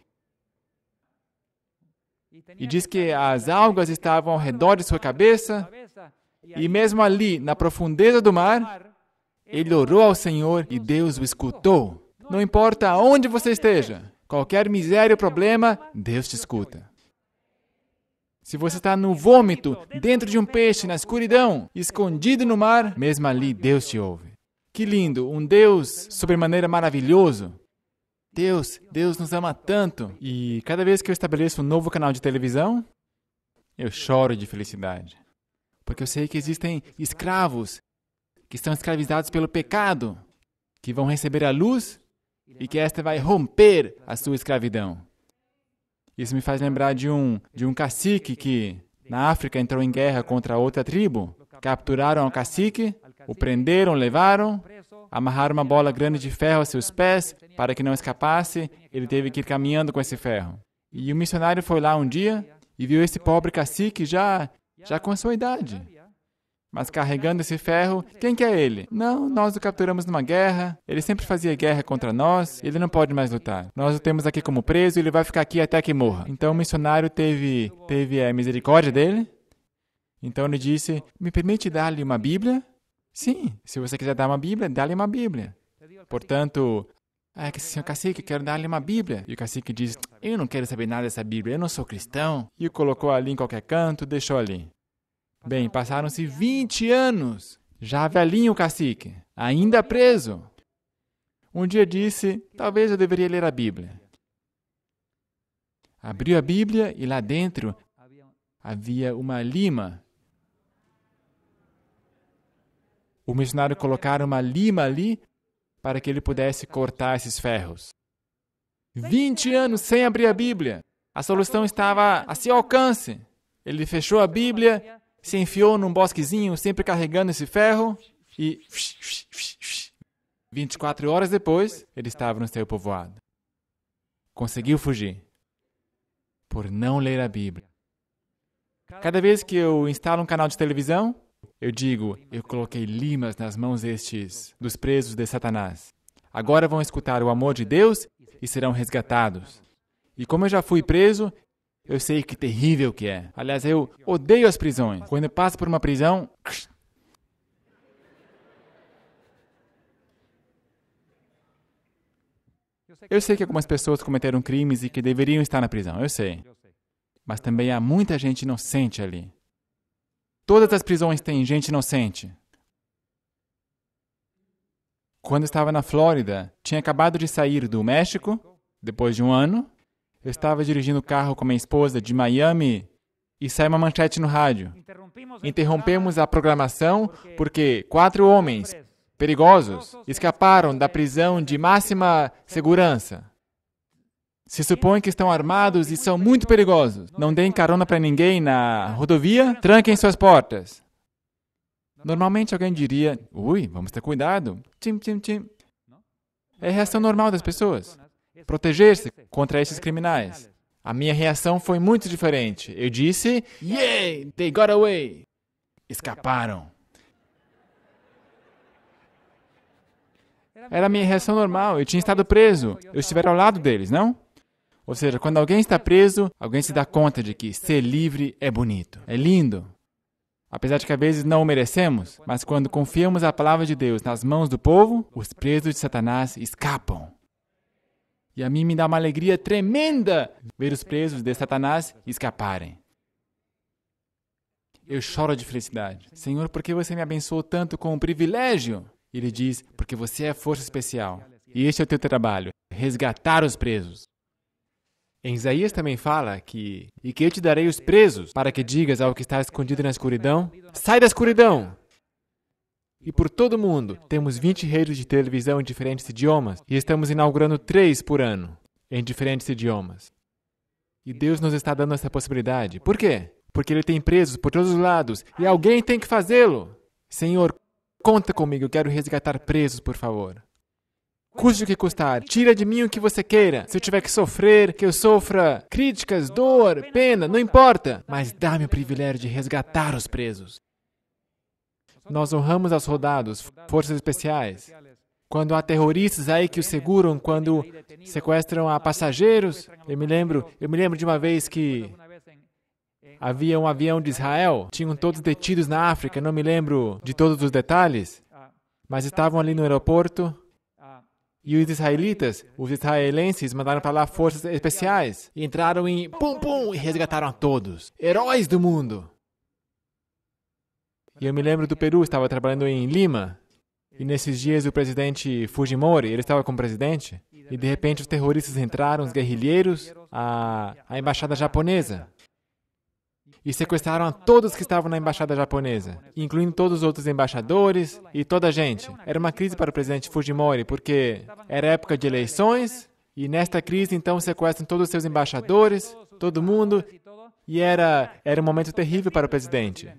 Speaker 1: E diz que as algas estavam ao redor de sua cabeça. E mesmo ali, na profundeza do mar, ele orou ao Senhor e Deus o escutou. Não importa aonde você esteja, qualquer miséria ou problema, Deus te escuta. Se você está no vômito, dentro de um peixe, na escuridão, escondido no mar, mesmo ali Deus te ouve. Que lindo, um Deus sobremaneira maravilhoso. Deus, Deus nos ama tanto. E cada vez que eu estabeleço um novo canal de televisão, eu choro de felicidade porque eu sei que existem escravos que estão escravizados pelo pecado, que vão receber a luz e que esta vai romper a sua escravidão. Isso me faz lembrar de um, de um cacique que na África entrou em guerra contra outra tribo. Capturaram o cacique, o prenderam, levaram, amarraram uma bola grande de ferro a seus pés para que não escapasse. Ele teve que ir caminhando com esse ferro. E o missionário foi lá um dia e viu esse pobre cacique já já com a sua idade. Mas carregando esse ferro, quem que é ele? Não, nós o capturamos numa guerra, ele sempre fazia guerra contra nós, ele não pode mais lutar. Nós o temos aqui como preso e ele vai ficar aqui até que morra. Então o missionário teve, teve a misericórdia dele. Então ele disse: Me permite dar-lhe uma Bíblia? Sim, se você quiser dar uma Bíblia, dá-lhe uma Bíblia. Portanto, ah, é que senhor cacique, quero dar-lhe uma Bíblia. E o cacique diz: Eu não quero saber nada dessa Bíblia, eu não sou cristão. E o colocou ali em qualquer canto, deixou ali. Bem, passaram-se 20 anos. Já velhinho o cacique, ainda preso. Um dia disse: Talvez eu deveria ler a Bíblia. Abriu a Bíblia e lá dentro havia uma lima. O missionário colocara uma lima ali para que ele pudesse cortar esses ferros. 20 anos sem abrir a Bíblia. A solução estava a seu alcance. Ele fechou a Bíblia, se enfiou num bosquezinho, sempre carregando esse ferro, e 24 horas depois, ele estava no seu povoado. Conseguiu fugir por não ler a Bíblia. Cada vez que eu instalo um canal de televisão, eu digo, eu coloquei limas nas mãos destes, dos presos de Satanás. Agora vão escutar o amor de Deus e serão resgatados. E como eu já fui preso, eu sei que terrível que é. Aliás, eu odeio as prisões. Quando eu passo por uma prisão, Eu sei que algumas pessoas cometeram crimes e que deveriam estar na prisão, eu sei. Mas também há muita gente inocente ali. Todas as prisões têm gente inocente. Quando estava na Flórida, tinha acabado de sair do México, depois de um ano. Eu estava dirigindo o carro com minha esposa de Miami e saiu uma manchete no rádio. Interrompemos a programação porque quatro homens perigosos escaparam da prisão de máxima segurança. Se supõe que estão armados e são muito perigosos. Não deem carona para ninguém na rodovia, tranquem suas portas. Normalmente alguém diria: ui, vamos ter cuidado. Tim, tim, tim. É a reação normal das pessoas proteger-se contra esses criminais. A minha reação foi muito diferente. Eu disse: Yay, they got away. Escaparam. Era a minha reação normal. Eu tinha estado preso. Eu estiver ao lado deles, não? Ou seja, quando alguém está preso, alguém se dá conta de que ser livre é bonito, é lindo. Apesar de que às vezes não o merecemos, mas quando confiamos a palavra de Deus nas mãos do povo, os presos de Satanás escapam. E a mim me dá uma alegria tremenda ver os presos de Satanás escaparem. Eu choro de felicidade. Senhor, por que você me abençoou tanto com o privilégio? Ele diz: Porque você é força especial. E este é o teu trabalho: resgatar os presos. Em Isaías também fala que: E que eu te darei os presos, para que digas ao que está escondido na escuridão: Sai da escuridão! E por todo o mundo, temos 20 redes de televisão em diferentes idiomas e estamos inaugurando três por ano em diferentes idiomas. E Deus nos está dando essa possibilidade. Por quê? Porque Ele tem presos por todos os lados e alguém tem que fazê-lo. Senhor, conta comigo, eu quero resgatar presos, por favor custe o que custar. Tira de mim o que você queira. Se eu tiver que sofrer, que eu sofra críticas, dor, pena, não importa. Mas dá-me o privilégio de resgatar os presos. Nós honramos aos rodados, forças especiais. Quando há terroristas aí que os seguram, quando sequestram a passageiros, eu me lembro, eu me lembro de uma vez que havia um avião de Israel, tinham todos detidos na África, não me lembro de todos os detalhes, mas estavam ali no aeroporto e os israelitas, os israelenses, mandaram para lá forças especiais. E entraram em pum-pum e resgataram a todos. Heróis do mundo! E eu me lembro do Peru, estava trabalhando em Lima. E nesses dias o presidente Fujimori, ele estava como presidente. E de repente os terroristas entraram, os guerrilheiros, a, a embaixada japonesa e sequestraram a todos que estavam na embaixada japonesa, incluindo todos os outros embaixadores e toda a gente. Era uma crise para o presidente Fujimori, porque era época de eleições, e nesta crise, então, sequestram todos os seus embaixadores, todo mundo, e era, era um momento terrível para o presidente.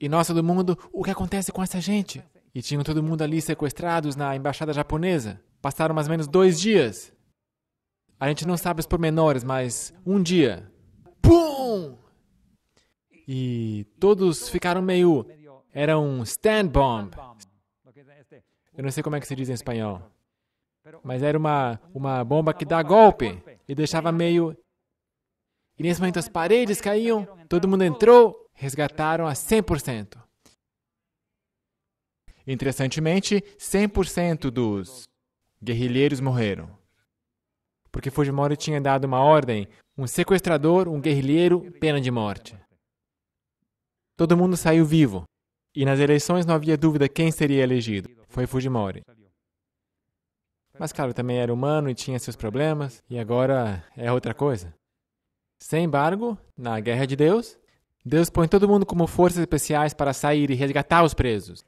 Speaker 1: E nós, todo mundo, o que acontece com essa gente? E tinham todo mundo ali sequestrados na embaixada japonesa. Passaram mais ou menos dois dias. A gente não sabe os pormenores, mas um dia. Pum! E todos ficaram meio. Era um stand bomb. Eu não sei como é que se diz em espanhol. Mas era uma, uma bomba que dá golpe e deixava meio. E nesse momento as paredes caíam, todo mundo entrou, resgataram a 100%. Interessantemente, 100% dos guerrilheiros morreram. Porque Fujimori tinha dado uma ordem: um sequestrador, um guerrilheiro, pena de morte. Todo mundo saiu vivo. E nas eleições não havia dúvida quem seria elegido. Foi Fujimori. Mas, claro, também era humano e tinha seus problemas, e agora é outra coisa. Sem embargo, na Guerra de Deus, Deus põe todo mundo como forças especiais para sair e resgatar os presos.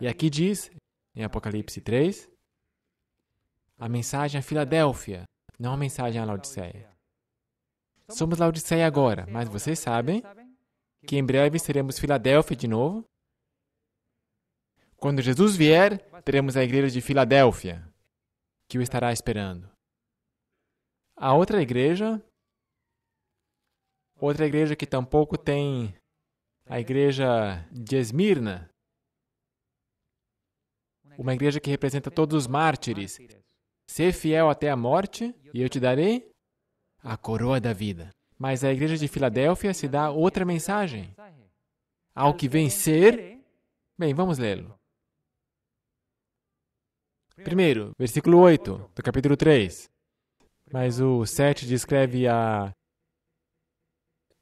Speaker 1: E aqui diz, em Apocalipse 3, a mensagem a é Filadélfia, não a mensagem à é Laodiceia. Somos Laodiceia agora, mas vocês sabem que em breve seremos Filadélfia de novo. Quando Jesus vier, teremos a igreja de Filadélfia, que o estará esperando. A outra igreja, outra igreja que tampouco tem a igreja de Esmirna, uma igreja que representa todos os mártires. Ser fiel até a morte, e eu te darei a coroa da vida. Mas a igreja de Filadélfia se dá outra mensagem. Ao que vencer. Bem, vamos lê-lo. Primeiro, versículo 8 do capítulo 3. Mas o 7 descreve a,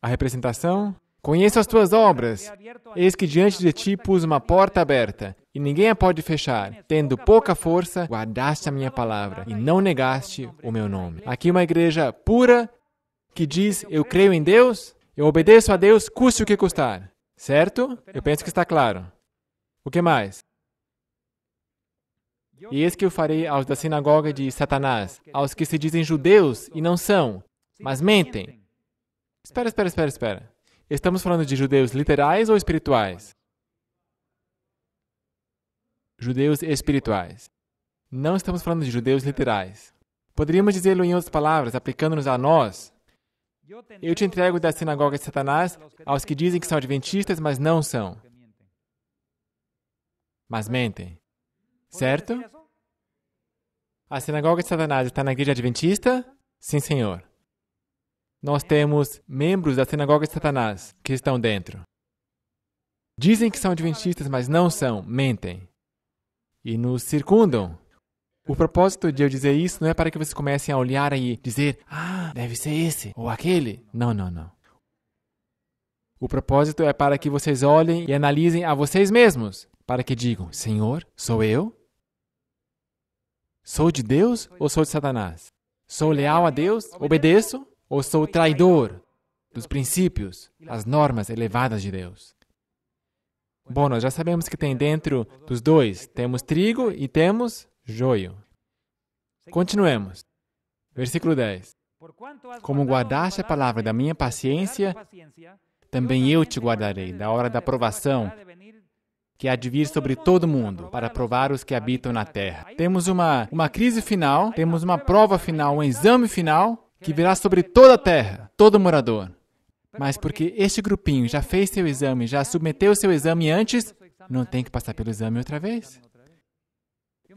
Speaker 1: a representação. Conheço as tuas obras. Eis que diante de ti pus uma porta aberta, e ninguém a pode fechar. Tendo pouca força, guardaste a minha palavra, e não negaste o meu nome. Aqui uma igreja pura, que diz: Eu creio em Deus, eu obedeço a Deus, custe o que custar. Certo? Eu penso que está claro. O que mais? E eis que eu farei aos da sinagoga de Satanás, aos que se dizem judeus e não são, mas mentem. Espera, espera, espera, espera. Estamos falando de judeus literais ou espirituais? Judeus espirituais. Não estamos falando de judeus literais. Poderíamos dizê-lo em outras palavras, aplicando-nos a nós, eu te entrego da sinagoga de Satanás aos que dizem que são adventistas, mas não são. Mas mentem. Certo? A sinagoga de Satanás está na igreja adventista? Sim, senhor. Nós temos membros da sinagoga de Satanás que estão dentro. Dizem que são adventistas, mas não são, mentem. E nos circundam o propósito de eu dizer isso não é para que vocês comecem a olhar e dizer, ah, deve ser esse ou aquele. Não, não, não. O propósito é para que vocês olhem e analisem a vocês mesmos, para que digam: Senhor, sou eu? Sou de Deus ou sou de Satanás? Sou leal a Deus? Obedeço? Ou sou traidor dos princípios, as normas elevadas de Deus? Bom, nós já sabemos que tem dentro dos dois: temos trigo e temos joio. Continuemos. Versículo 10. Como guardaste a palavra da minha paciência, também eu te guardarei da hora da provação que há de vir sobre todo mundo para provar os que habitam na terra. Temos uma, uma crise final, temos uma prova final, um exame final que virá sobre toda a terra, todo morador. Mas porque este grupinho já fez seu exame, já submeteu seu exame antes, não tem que passar pelo exame outra vez.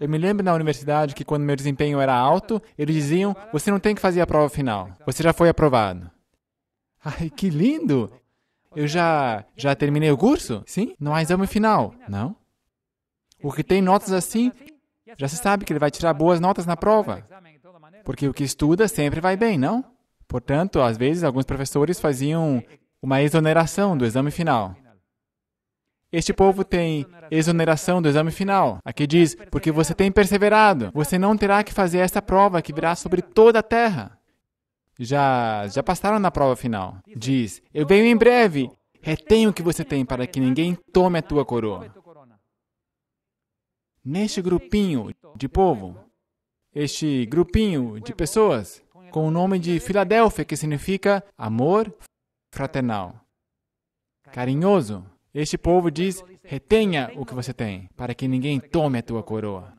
Speaker 1: Eu me lembro na universidade que quando meu desempenho era alto, eles diziam: você não tem que fazer a prova final, você já foi aprovado. Ai, que lindo! Eu já já terminei o curso? Sim? Não há exame final, não? O que tem notas assim, já se sabe que ele vai tirar boas notas na prova. Porque o que estuda sempre vai bem, não? Portanto, às vezes, alguns professores faziam uma exoneração do exame final. Este povo tem exoneração do exame final. Aqui diz: porque você tem perseverado, você não terá que fazer esta prova que virá sobre toda a terra. Já, já passaram na prova final. Diz: eu venho em breve, Retenho o que você tem para que ninguém tome a tua coroa. Neste grupinho de povo, este grupinho de pessoas, com o nome de Filadélfia, que significa amor fraternal, carinhoso, este povo diz: retenha o que você tem, para que ninguém tome a tua coroa.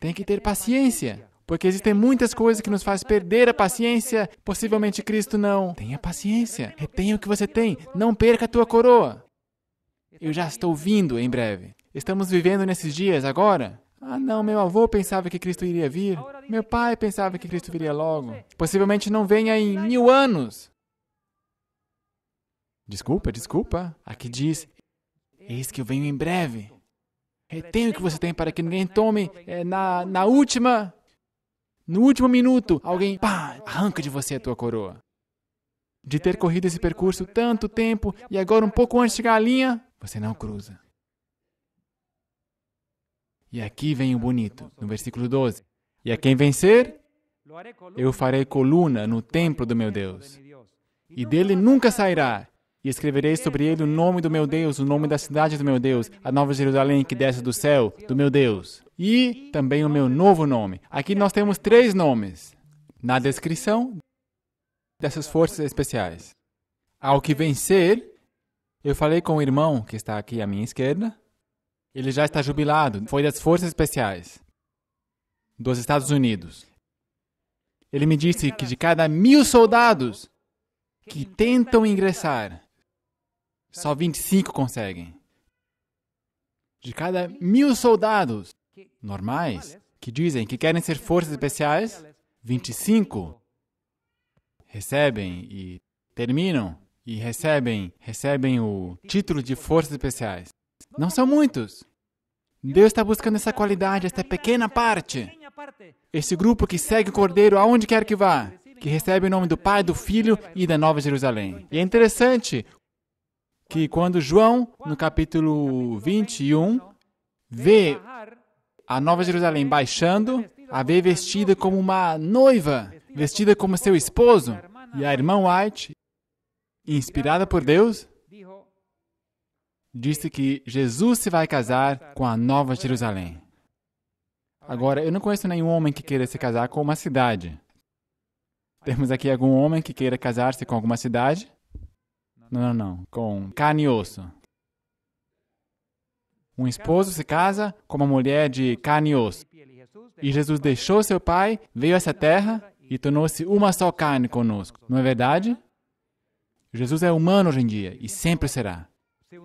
Speaker 1: Tem que ter paciência, porque existem muitas coisas que nos fazem perder a paciência. Possivelmente Cristo não. Tenha paciência, retenha o que você tem, não perca a tua coroa. Eu já estou vindo em breve. Estamos vivendo nesses dias agora. Ah, não, meu avô pensava que Cristo iria vir. Meu pai pensava que Cristo viria logo. Possivelmente não venha em mil anos. Desculpa, desculpa. Aqui diz: Eis que eu venho em breve. Retenho o que você tem para que ninguém tome é, na, na última. No último minuto, alguém pá, arranca de você a tua coroa. De ter corrido esse percurso tanto tempo e agora um pouco antes de chegar à linha, você não cruza. E aqui vem o bonito, no versículo 12. E a quem vencer, eu farei coluna no templo do meu Deus, e dele nunca sairá, e escreverei sobre ele o nome do meu Deus, o nome da cidade do meu Deus, a nova Jerusalém que desce do céu, do meu Deus. E também o meu novo nome. Aqui nós temos três nomes na descrição dessas forças especiais. Ao que vencer, eu falei com o irmão que está aqui à minha esquerda. Ele já está jubilado, foi das forças especiais dos Estados Unidos. Ele me disse que de cada mil soldados que tentam ingressar, só 25 conseguem. De cada mil soldados normais que dizem que querem ser forças especiais, 25 recebem e terminam e recebem, recebem o título de forças especiais. Não são muitos. Deus está buscando essa qualidade, essa pequena parte. Esse grupo que segue o Cordeiro aonde quer que vá, que recebe o nome do Pai, do Filho e da Nova Jerusalém. E é interessante que quando João, no capítulo 21, vê a Nova Jerusalém baixando, a vê vestida como uma noiva, vestida como seu esposo, e a irmã White, inspirada por Deus, disse que Jesus se vai casar com a Nova Jerusalém. Agora, eu não conheço nenhum homem que queira se casar com uma cidade. Temos aqui algum homem que queira casar-se com alguma cidade? Não, não, não. Com carne e osso. Um esposo se casa com uma mulher de carne e osso. E Jesus deixou seu pai, veio a essa terra e tornou-se uma só carne conosco. Não é verdade? Jesus é humano hoje em dia e sempre será.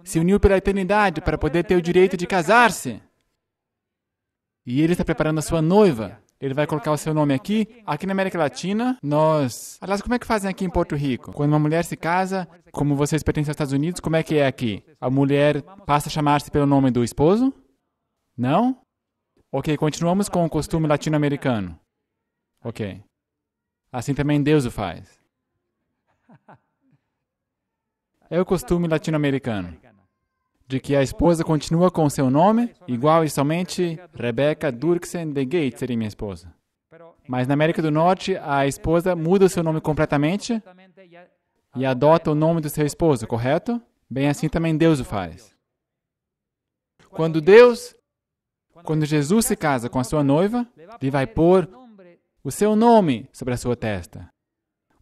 Speaker 1: Se uniu pela eternidade para poder ter o direito de casar-se. E ele está preparando a sua noiva, ele vai colocar o seu nome aqui. Aqui na América Latina, nós. Aliás, como é que fazem aqui em Porto Rico? Quando uma mulher se casa, como vocês pertencem aos Estados Unidos, como é que é aqui? A mulher passa a chamar-se pelo nome do esposo? Não? Ok, continuamos com o costume latino-americano. Ok. Assim também Deus o faz. É o costume latino-americano de que a esposa continua com seu nome, igual e somente Rebecca Durksen de Gates seria minha esposa. Mas na América do Norte, a esposa muda o seu nome completamente e adota o nome do seu esposo, correto? Bem assim também Deus o faz. Quando Deus, quando Jesus se casa com a sua noiva, ele vai pôr o seu nome sobre a sua testa,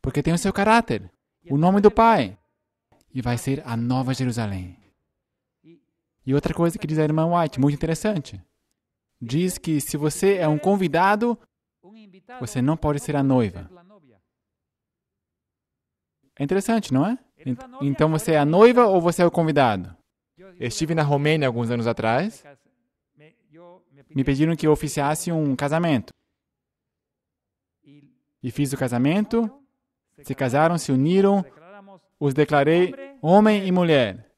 Speaker 1: porque tem o seu caráter, o nome do Pai, e vai ser a Nova Jerusalém. E outra coisa que diz a irmã White, muito interessante. Diz que se você é um convidado, você não pode ser a noiva. É interessante, não é? Então você é a noiva ou você é o convidado? Estive na Romênia alguns anos atrás. Me pediram que eu oficiasse um casamento. E fiz o casamento. Se casaram, se uniram. Os declarei homem e mulher.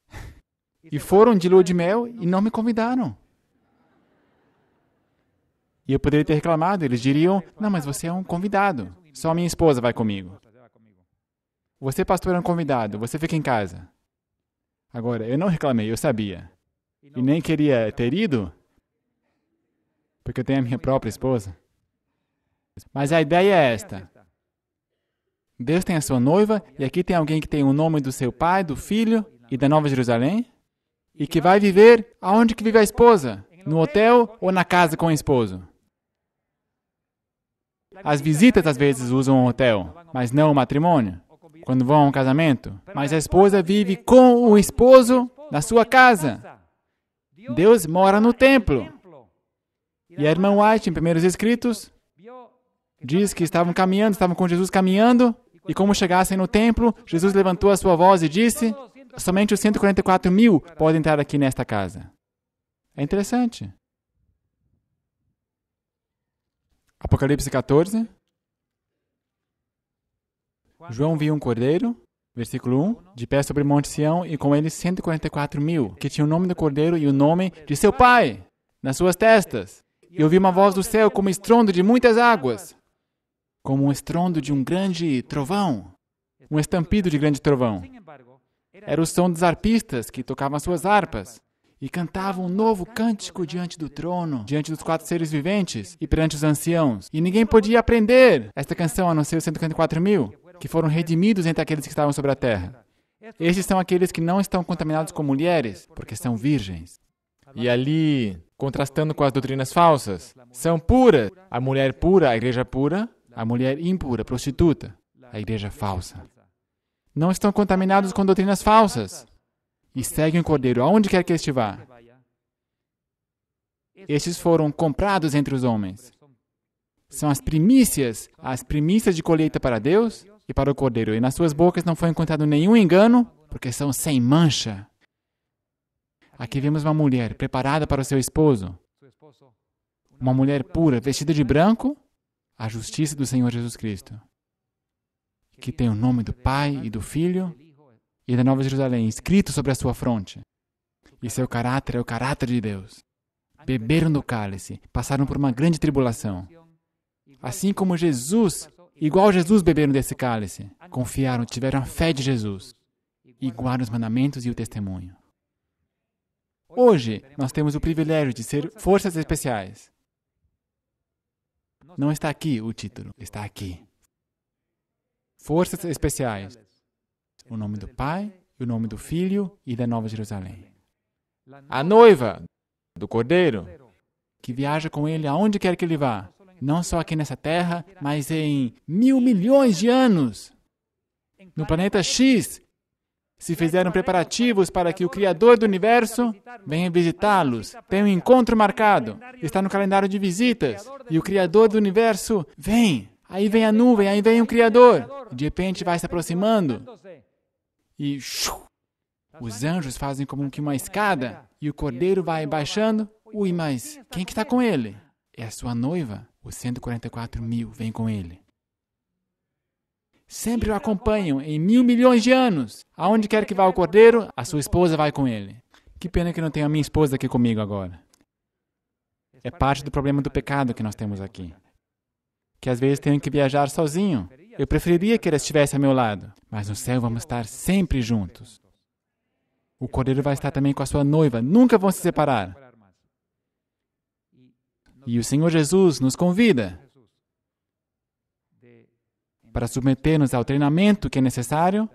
Speaker 1: E foram de lua de mel e não me convidaram. E eu poderia ter reclamado, eles diriam: Não, mas você é, é um convidado, só minha esposa vai comigo. Você, pastor, é um convidado, você fica em casa. Agora, eu não reclamei, eu sabia. E nem queria ter ido, porque eu tenho a minha própria esposa. Mas a ideia é esta: Deus tem a sua noiva, e aqui tem alguém que tem o nome do seu pai, do filho e da Nova Jerusalém e que vai viver aonde que vive a esposa, no hotel ou na casa com o esposo. As visitas às vezes usam o hotel, mas não o matrimônio. Quando vão a um casamento, mas a esposa vive com o esposo na sua casa. Deus mora no templo. E a irmã White, em primeiros escritos, diz que estavam caminhando, estavam com Jesus caminhando, e como chegassem no templo, Jesus levantou a sua voz e disse: Somente os 144 mil podem entrar aqui nesta casa. É interessante. Apocalipse 14. João viu um cordeiro, versículo 1, de pé sobre o Monte Sião, e com ele 144 mil, que tinham o nome do cordeiro e o nome de seu pai nas suas testas. E ouvi uma voz do céu como estrondo de muitas águas, como um estrondo de um grande trovão, um estampido de grande trovão. Era o som dos arpistas que tocavam as suas harpas e cantavam um novo cântico diante do trono, diante dos quatro seres viventes e perante os anciãos. E ninguém podia aprender esta canção a não ser os 144 mil, que foram redimidos entre aqueles que estavam sobre a terra. Estes são aqueles que não estão contaminados com mulheres, porque são virgens. E ali, contrastando com as doutrinas falsas, são puras. A mulher pura, a igreja pura, a mulher impura, prostituta, a igreja falsa não estão contaminados com doutrinas falsas e seguem o Cordeiro aonde quer que vá, Estes foram comprados entre os homens. São as primícias, as primícias de colheita para Deus e para o Cordeiro. E nas suas bocas não foi encontrado nenhum engano, porque são sem mancha. Aqui vemos uma mulher preparada para o seu esposo. Uma mulher pura, vestida de branco, a justiça do Senhor Jesus Cristo que tem o nome do Pai e do Filho e da Nova Jerusalém escrito sobre a sua fronte. E seu é caráter é o caráter de Deus. Beberam do cálice, passaram por uma grande tribulação. Assim como Jesus, igual Jesus beberam desse cálice, confiaram, tiveram a fé de Jesus e guardam os mandamentos e o testemunho. Hoje, nós temos o privilégio de ser forças especiais. Não está aqui o título, está aqui forças especiais. O nome do Pai, o nome do Filho e da Nova Jerusalém. A noiva do Cordeiro, que viaja com ele aonde quer que ele vá, não só aqui nessa terra, mas em mil milhões de anos. No planeta X, se fizeram preparativos para que o Criador do universo venha visitá-los. Tem um encontro marcado, está no calendário de visitas, e o Criador do universo vem. Aí vem a nuvem, aí vem um Criador. De repente vai se aproximando. E os anjos fazem como que uma escada. E o cordeiro vai baixando. Ui, mas quem que está com ele? É a sua noiva. Os 144 mil vêm com ele. Sempre o acompanham em mil milhões de anos. Aonde quer que vá o cordeiro, a sua esposa vai com ele. Que pena que não tenho a minha esposa aqui comigo agora. É parte do problema do pecado que nós temos aqui que às vezes tenho que viajar sozinho. Eu preferiria que ele estivesse a meu lado, mas no céu vamos estar sempre juntos. O cordeiro vai estar também com a sua noiva, nunca vão se separar. E o Senhor Jesus nos convida para submeter-nos ao treinamento que é necessário,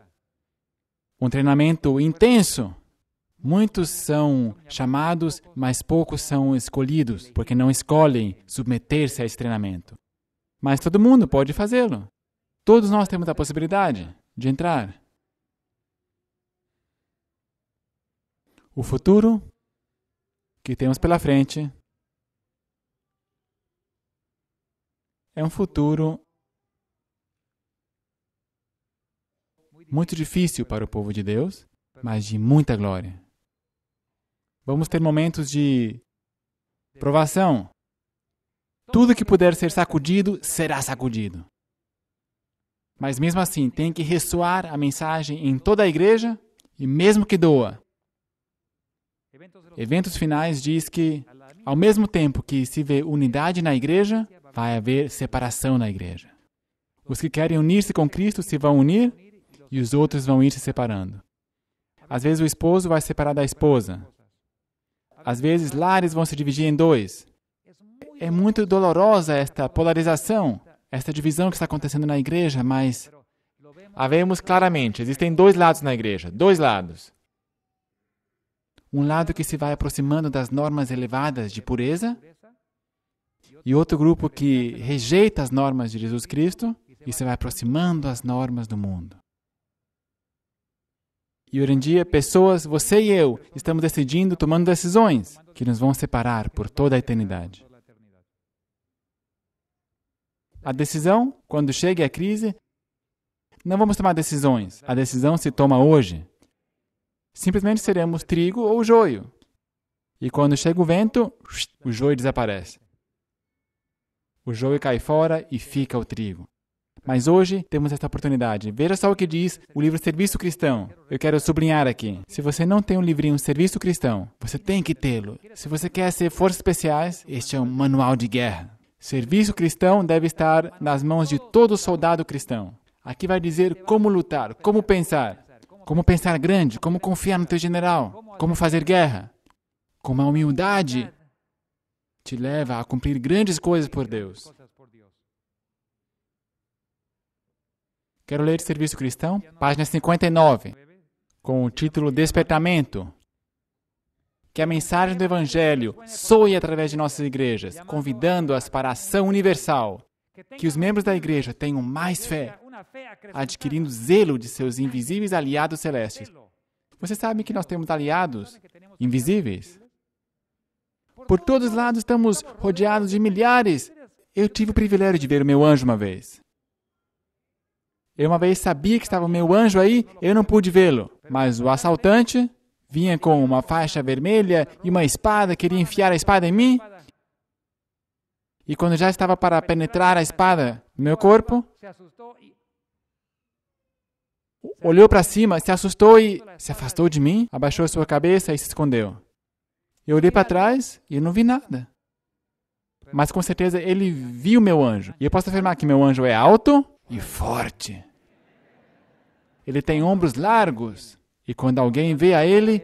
Speaker 1: um treinamento intenso. Muitos são chamados, mas poucos são escolhidos, porque não escolhem submeter-se a esse treinamento. Mas todo mundo pode fazê-lo. Todos nós temos a possibilidade de entrar. O futuro que temos pela frente é um futuro muito difícil para o povo de Deus, mas de muita glória. Vamos ter momentos de provação, tudo que puder ser sacudido será sacudido. Mas mesmo assim, tem que ressoar a mensagem em toda a igreja e mesmo que doa. Eventos Finais diz que, ao mesmo tempo que se vê unidade na igreja, vai haver separação na igreja. Os que querem unir-se com Cristo se vão unir e os outros vão ir se separando. Às vezes o esposo vai se separar da esposa. Às vezes lares vão se dividir em dois. É muito dolorosa esta polarização, esta divisão que está acontecendo na igreja, mas a vemos claramente. Existem dois lados na igreja, dois lados. Um lado que se vai aproximando das normas elevadas de pureza e outro grupo que rejeita as normas de Jesus Cristo e se vai aproximando das normas do mundo. E hoje em dia, pessoas, você e eu, estamos decidindo, tomando decisões que nos vão separar por toda a eternidade. A decisão, quando chega a crise, não vamos tomar decisões. A decisão se toma hoje. Simplesmente seremos trigo ou joio. E quando chega o vento, o joio desaparece. O joio cai fora e fica o trigo. Mas hoje temos esta oportunidade. Veja só o que diz o livro Serviço Cristão. Eu quero sublinhar aqui. Se você não tem um livrinho Serviço Cristão, você tem que tê-lo. Se você quer ser forças especiais, este é um manual de guerra. Serviço cristão deve estar nas mãos de todo soldado cristão. Aqui vai dizer como lutar, como pensar, como pensar grande, como confiar no teu general, como fazer guerra, como a humildade te leva a cumprir grandes coisas por Deus. Quero ler Serviço Cristão, página 59, com o título Despertamento que a mensagem do Evangelho soe através de nossas igrejas, convidando-as para a ação universal. Que os membros da igreja tenham mais fé, adquirindo zelo de seus invisíveis aliados celestes. Você sabe que nós temos aliados invisíveis? Por todos os lados estamos rodeados de milhares. Eu tive o privilégio de ver o meu anjo uma vez. Eu uma vez sabia que estava o meu anjo aí, eu não pude vê-lo, mas o assaltante vinha com uma faixa vermelha e uma espada, queria enfiar a espada em mim. E quando já estava para penetrar a espada no meu corpo, olhou para cima, se assustou e se afastou de mim, abaixou sua cabeça e se escondeu. Eu olhei para trás e não vi nada. Mas com certeza ele viu meu anjo. E eu posso afirmar que meu anjo é alto e forte. Ele tem ombros largos e quando alguém vê a ele,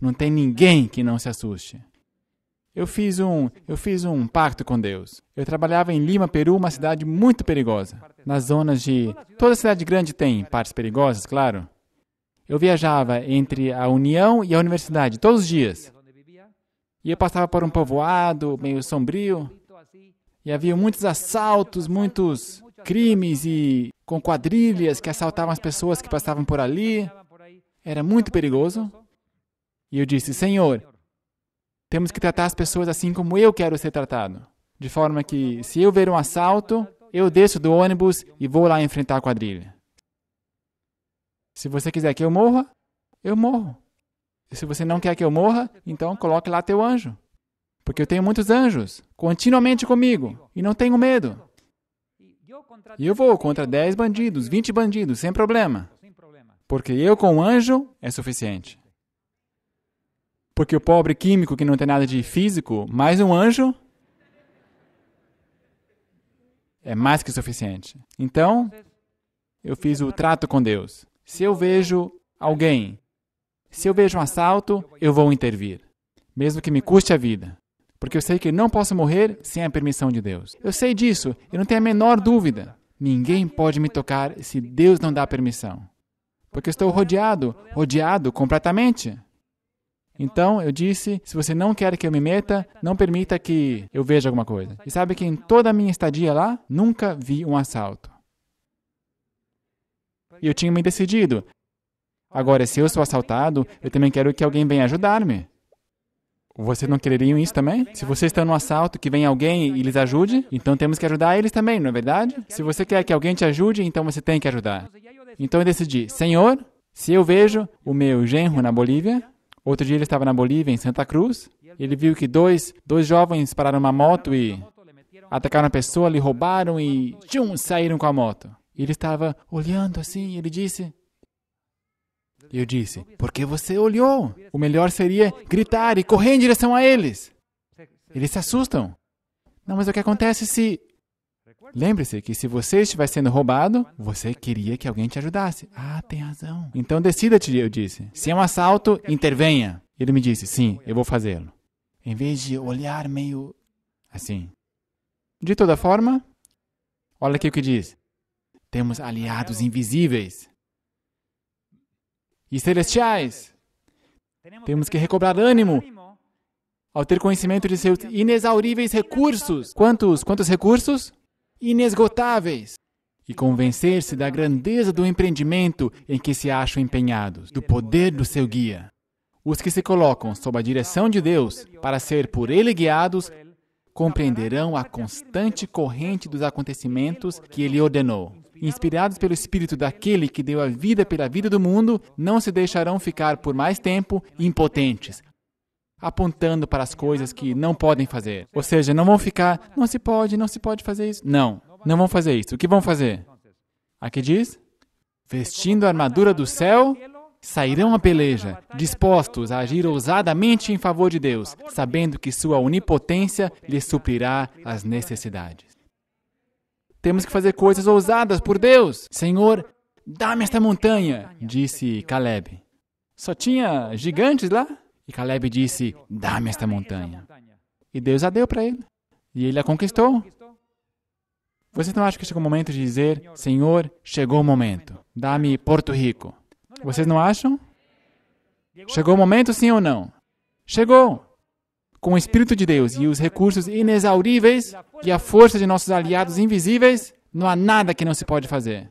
Speaker 1: não tem ninguém que não se assuste. Eu fiz um, eu fiz um pacto com Deus. Eu trabalhava em Lima, Peru, uma cidade muito perigosa. Nas zonas de toda cidade grande tem partes perigosas, claro. Eu viajava entre a União e a universidade todos os dias. E eu passava por um povoado meio sombrio. E havia muitos assaltos, muitos crimes e com quadrilhas que assaltavam as pessoas que passavam por ali. Era muito perigoso. E eu disse: Senhor, temos que tratar as pessoas assim como eu quero ser tratado. De forma que, se eu ver um assalto, eu desço do ônibus e vou lá enfrentar a quadrilha. Se você quiser que eu morra, eu morro. E se você não quer que eu morra, então coloque lá teu anjo. Porque eu tenho muitos anjos, continuamente comigo, e não tenho medo. E eu vou contra 10 bandidos, 20 bandidos, sem problema. Porque eu com um anjo é suficiente. Porque o pobre químico que não tem nada de físico, mais um anjo é mais que suficiente. Então, eu fiz o trato com Deus. Se eu vejo alguém, se eu vejo um assalto, eu vou intervir, mesmo que me custe a vida. Porque eu sei que não posso morrer sem a permissão de Deus. Eu sei disso, eu não tenho a menor dúvida. Ninguém pode me tocar se Deus não dá permissão porque estou rodeado, rodeado completamente. Então eu disse: se você não quer que eu me meta, não permita que eu veja alguma coisa. E sabe que em toda a minha estadia lá, nunca vi um assalto. E eu tinha me decidido. Agora, se eu sou assaltado, eu também quero que alguém venha ajudar-me. Vocês não quereriam isso também? Se você está num assalto, que vem alguém e lhes ajude, então temos que ajudar eles também, não é verdade? Se você quer que alguém te ajude, então você tem que ajudar. Então eu decidi, Senhor, se eu vejo o meu genro na Bolívia, outro dia ele estava na Bolívia, em Santa Cruz, ele viu que dois, dois jovens pararam uma moto e atacaram a pessoa, lhe roubaram e tchum, saíram com a moto. Ele estava olhando assim, ele disse. Eu disse, por que você olhou? O melhor seria gritar e correr em direção a eles. Eles se assustam. Não, mas o que acontece se Lembre-se que se você estiver sendo roubado, você queria que alguém te ajudasse. Ah, tem razão. Então decida-te, eu disse. Se é um assalto, intervenha. Ele me disse, sim, eu vou fazê-lo. Em vez de olhar meio assim. De toda forma, olha aqui o que diz. Temos aliados invisíveis e celestiais. Temos que recobrar ânimo ao ter conhecimento de seus inexauríveis recursos. Quantos, quantos recursos? inesgotáveis e convencer-se da grandeza do empreendimento em que se acham empenhados, do poder do seu guia. Os que se colocam sob a direção de Deus para ser por Ele guiados compreenderão a constante corrente dos acontecimentos que Ele ordenou. Inspirados pelo Espírito daquele que deu a vida pela vida do mundo, não se deixarão ficar por mais tempo impotentes, apontando para as coisas que não podem fazer. Ou seja, não vão ficar, não se pode, não se pode fazer isso. Não, não vão fazer isso. O que vão fazer? Aqui diz: vestindo a armadura do céu, sairão à peleja, dispostos a agir ousadamente em favor de Deus, sabendo que sua onipotência lhes suprirá as necessidades. Temos que fazer coisas ousadas por Deus. Senhor, dá-me esta montanha, disse Caleb. Só tinha gigantes lá? E Caleb disse: Dá-me esta montanha. E Deus a deu para ele. E ele a conquistou. Você não acha que chegou o momento de dizer: Senhor, chegou o momento, dá-me Porto Rico? Vocês não acham? Chegou o momento, sim ou não? Chegou! Com o Espírito de Deus e os recursos inexauríveis e a força de nossos aliados invisíveis, não há nada que não se pode fazer.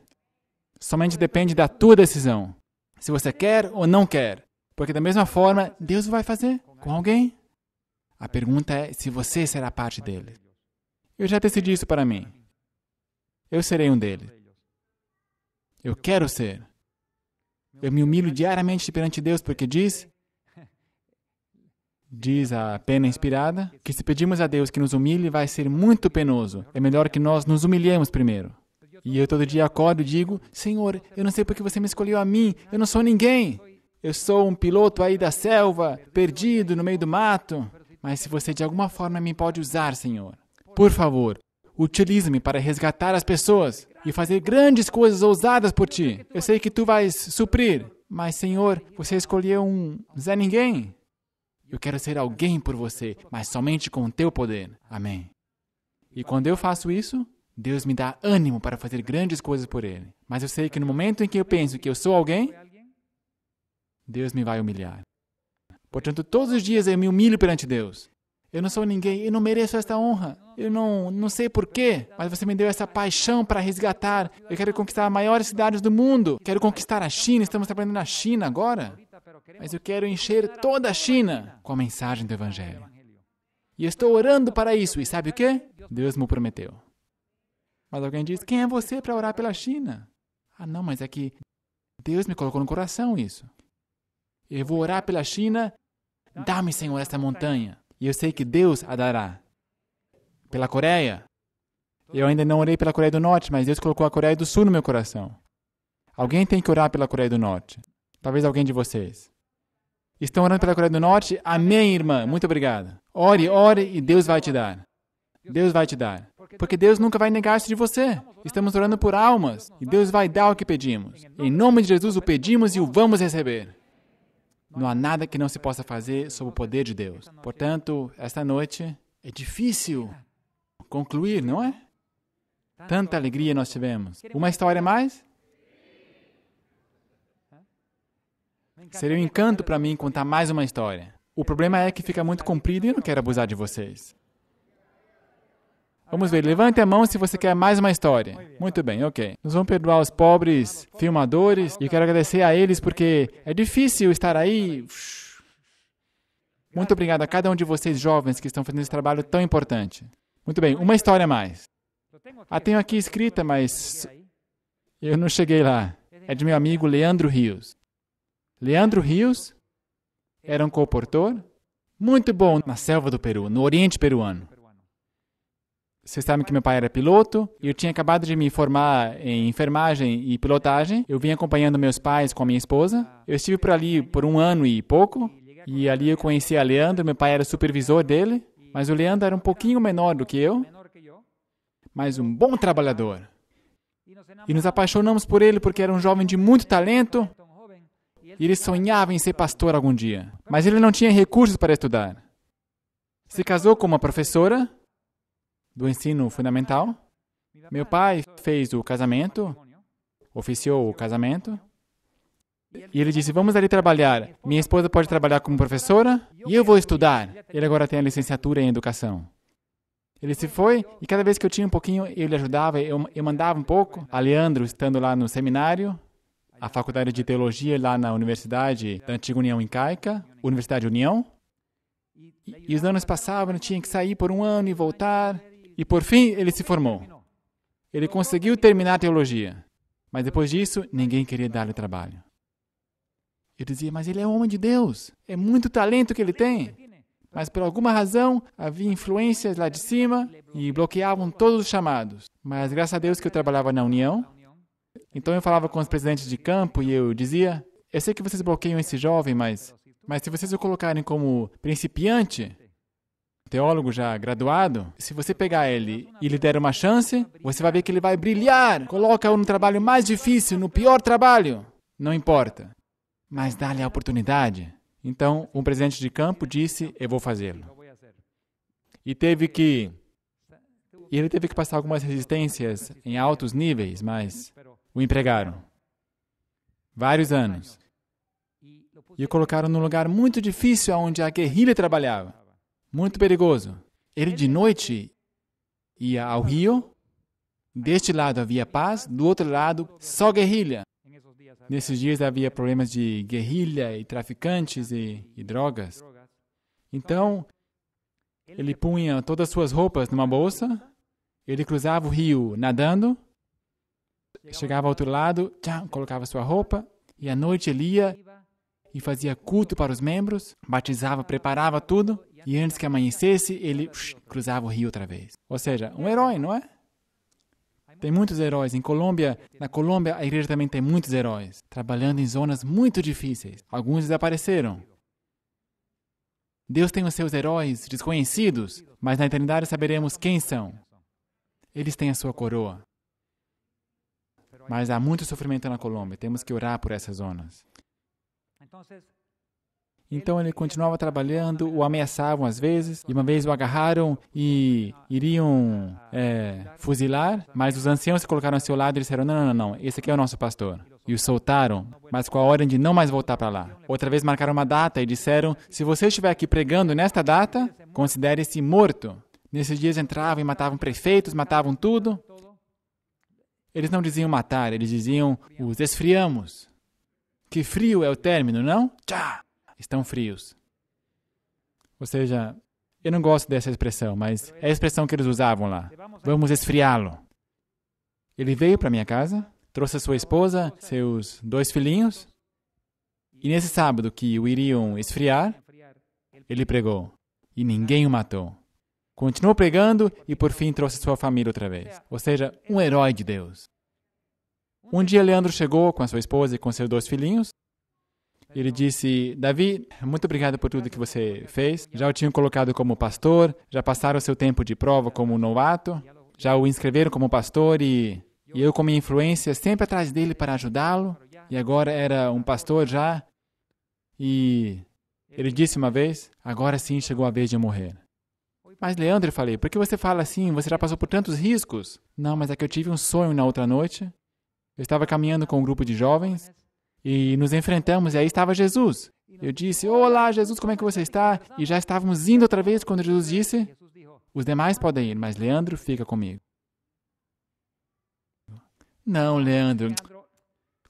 Speaker 1: Somente depende da tua decisão, se você quer ou não quer. Porque da mesma forma, Deus vai fazer com alguém. A pergunta é se você será parte dele. Eu já decidi isso para mim. Eu serei um deles. Eu quero ser. Eu me humilho diariamente perante Deus porque diz, diz a pena inspirada, que se pedimos a Deus que nos humilhe, vai ser muito penoso. É melhor que nós nos humilhemos primeiro. E eu todo dia acordo e digo: Senhor, eu não sei porque você me escolheu a mim, eu não sou ninguém. Eu sou um piloto aí da selva, perdido no meio do mato. Mas se você de alguma forma me pode usar, Senhor, por favor, utilize-me para resgatar as pessoas e fazer grandes coisas ousadas por ti. Eu sei que tu vais suprir, mas, Senhor, você escolheu um Zé Ninguém. Eu quero ser alguém por você, mas somente com o teu poder. Amém. E quando eu faço isso, Deus me dá ânimo para fazer grandes coisas por Ele. Mas eu sei que no momento em que eu penso que eu sou alguém, Deus me vai humilhar. Portanto, todos os dias eu me humilho perante Deus. Eu não sou ninguém, eu não mereço esta honra. Eu não, não sei porquê, mas você me deu essa paixão para resgatar. Eu quero conquistar as maiores cidades do mundo. Quero conquistar a China, estamos trabalhando na China agora. Mas eu quero encher toda a China com a mensagem do Evangelho. E eu estou orando para isso, e sabe o que? Deus me prometeu. Mas alguém diz: quem é você para orar pela China? Ah, não, mas é que Deus me colocou no coração isso. Eu vou orar pela China. Dá-me, Senhor, esta montanha. E eu sei que Deus a dará. Pela Coreia. Eu ainda não orei pela Coreia do Norte, mas Deus colocou a Coreia do Sul no meu coração. Alguém tem que orar pela Coreia do Norte. Talvez alguém de vocês. Estão orando pela Coreia do Norte? Amém, irmã. Muito obrigado. Ore, ore e Deus vai te dar. Deus vai te dar. Porque Deus nunca vai negar-se de você. Estamos orando por almas e Deus vai dar o que pedimos. Em nome de Jesus, o pedimos e o vamos receber. Não há nada que não se possa fazer sob o poder de Deus. Portanto, esta noite é difícil concluir, não é? Tanta alegria nós tivemos. Uma história mais? Seria um encanto para mim contar mais uma história. O problema é que fica muito comprido e eu não quero abusar de vocês. Vamos ver, levante a mão se você quer mais uma história. Muito bem, ok. Nós vamos perdoar os pobres filmadores e quero agradecer a eles porque é difícil estar aí. Muito obrigado a cada um de vocês jovens que estão fazendo esse trabalho tão importante. Muito bem, uma história a mais. A ah, tenho aqui escrita, mas eu não cheguei lá. É de meu amigo Leandro Rios. Leandro Rios era um coportor muito bom na selva do Peru, no Oriente Peruano. Vocês sabem que meu pai era piloto, eu tinha acabado de me formar em enfermagem e pilotagem. Eu vim acompanhando meus pais com a minha esposa. Eu estive por ali por um ano e pouco, e ali eu conheci a Leandro, meu pai era supervisor dele, mas o Leandro era um pouquinho menor do que eu, mas um bom trabalhador. E nos apaixonamos por ele porque era um jovem de muito talento, e ele sonhava em ser pastor algum dia, mas ele não tinha recursos para estudar. Se casou com uma professora, do ensino fundamental. Meu pai fez o casamento, oficiou o casamento, e ele disse: Vamos ali trabalhar. Minha esposa pode trabalhar como professora e eu vou estudar. Ele agora tem a licenciatura em educação. Ele se foi e cada vez que eu tinha um pouquinho, eu lhe ajudava, eu, eu mandava um pouco. A Leandro, estando lá no seminário, a faculdade de teologia lá na Universidade da Antiga União Incaica, Universidade União. E, e os anos passavam, eu tinha que sair por um ano e voltar. E por fim, ele se formou. Ele conseguiu terminar a teologia, mas depois disso, ninguém queria dar-lhe trabalho. Eu dizia, mas ele é homem de Deus, é muito talento que ele tem. Mas por alguma razão, havia influências lá de cima e bloqueavam todos os chamados. Mas graças a Deus que eu trabalhava na União, então eu falava com os presidentes de campo e eu dizia: Eu sei que vocês bloqueiam esse jovem, mas, mas se vocês o colocarem como principiante, teólogo já graduado, se você pegar ele e lhe der uma chance, você vai ver que ele vai brilhar. Coloca-o no trabalho mais difícil, no pior trabalho. Não importa. Mas dá-lhe a oportunidade. Então, um presidente de campo disse: Eu vou fazê-lo. E teve que. E ele teve que passar algumas resistências em altos níveis, mas o empregaram. Vários anos. E o colocaram num lugar muito difícil onde a guerrilha trabalhava. Muito perigoso. Ele de noite ia ao rio, deste lado havia paz, do outro lado só guerrilha. Nesses dias havia problemas de guerrilha e traficantes e, e drogas. Então, ele punha todas as suas roupas numa bolsa, ele cruzava o rio nadando, chegava ao outro lado, tcham, colocava sua roupa, e à noite ele ia e fazia culto para os membros, batizava, preparava tudo, e antes que amanhecesse, ele psh, cruzava o rio outra vez. Ou seja, um herói, não é? Tem muitos heróis. Em Colômbia, na Colômbia, a igreja também tem muitos heróis, trabalhando em zonas muito difíceis. Alguns desapareceram. Deus tem os seus heróis desconhecidos, mas na eternidade saberemos quem são. Eles têm a sua coroa. Mas há muito sofrimento na Colômbia. Temos que orar por essas zonas. Então, então ele continuava trabalhando, o ameaçavam às vezes, e uma vez o agarraram e iriam é, fuzilar, mas os anciãos se colocaram ao seu lado e disseram: Não, não, não, esse aqui é o nosso pastor. E o soltaram, mas com a ordem de não mais voltar para lá. Outra vez marcaram uma data e disseram: Se você estiver aqui pregando nesta data, considere-se morto. Nesses dias entravam e matavam prefeitos, matavam tudo. Eles não diziam matar, eles diziam os esfriamos. Que frio é o término, não? Tchá! estão frios. Ou seja, eu não gosto dessa expressão, mas é a expressão que eles usavam lá. Vamos esfriá-lo. Ele veio para minha casa, trouxe a sua esposa, seus dois filhinhos, e nesse sábado que o iriam esfriar, ele pregou, e ninguém o matou. Continuou pregando e por fim trouxe sua família outra vez. Ou seja, um herói de Deus. Um dia Leandro chegou com a sua esposa e com seus dois filhinhos ele disse: Davi, muito obrigado por tudo que você fez. Já o tinham colocado como pastor, já passaram seu tempo de prova como novato, já o inscreveram como pastor e, e eu, com minha influência, sempre atrás dele para ajudá-lo. E agora era um pastor já. E ele disse uma vez: Agora sim chegou a vez de morrer. Mas, Leandro, eu falei, por que você fala assim? Você já passou por tantos riscos? Não, mas é que eu tive um sonho na outra noite. Eu estava caminhando com um grupo de jovens e nos enfrentamos, e aí estava Jesus. Eu disse: Olá, Jesus, como é que você está? E já estávamos indo outra vez quando Jesus disse: Os demais podem ir, mas Leandro fica comigo. Não, Leandro.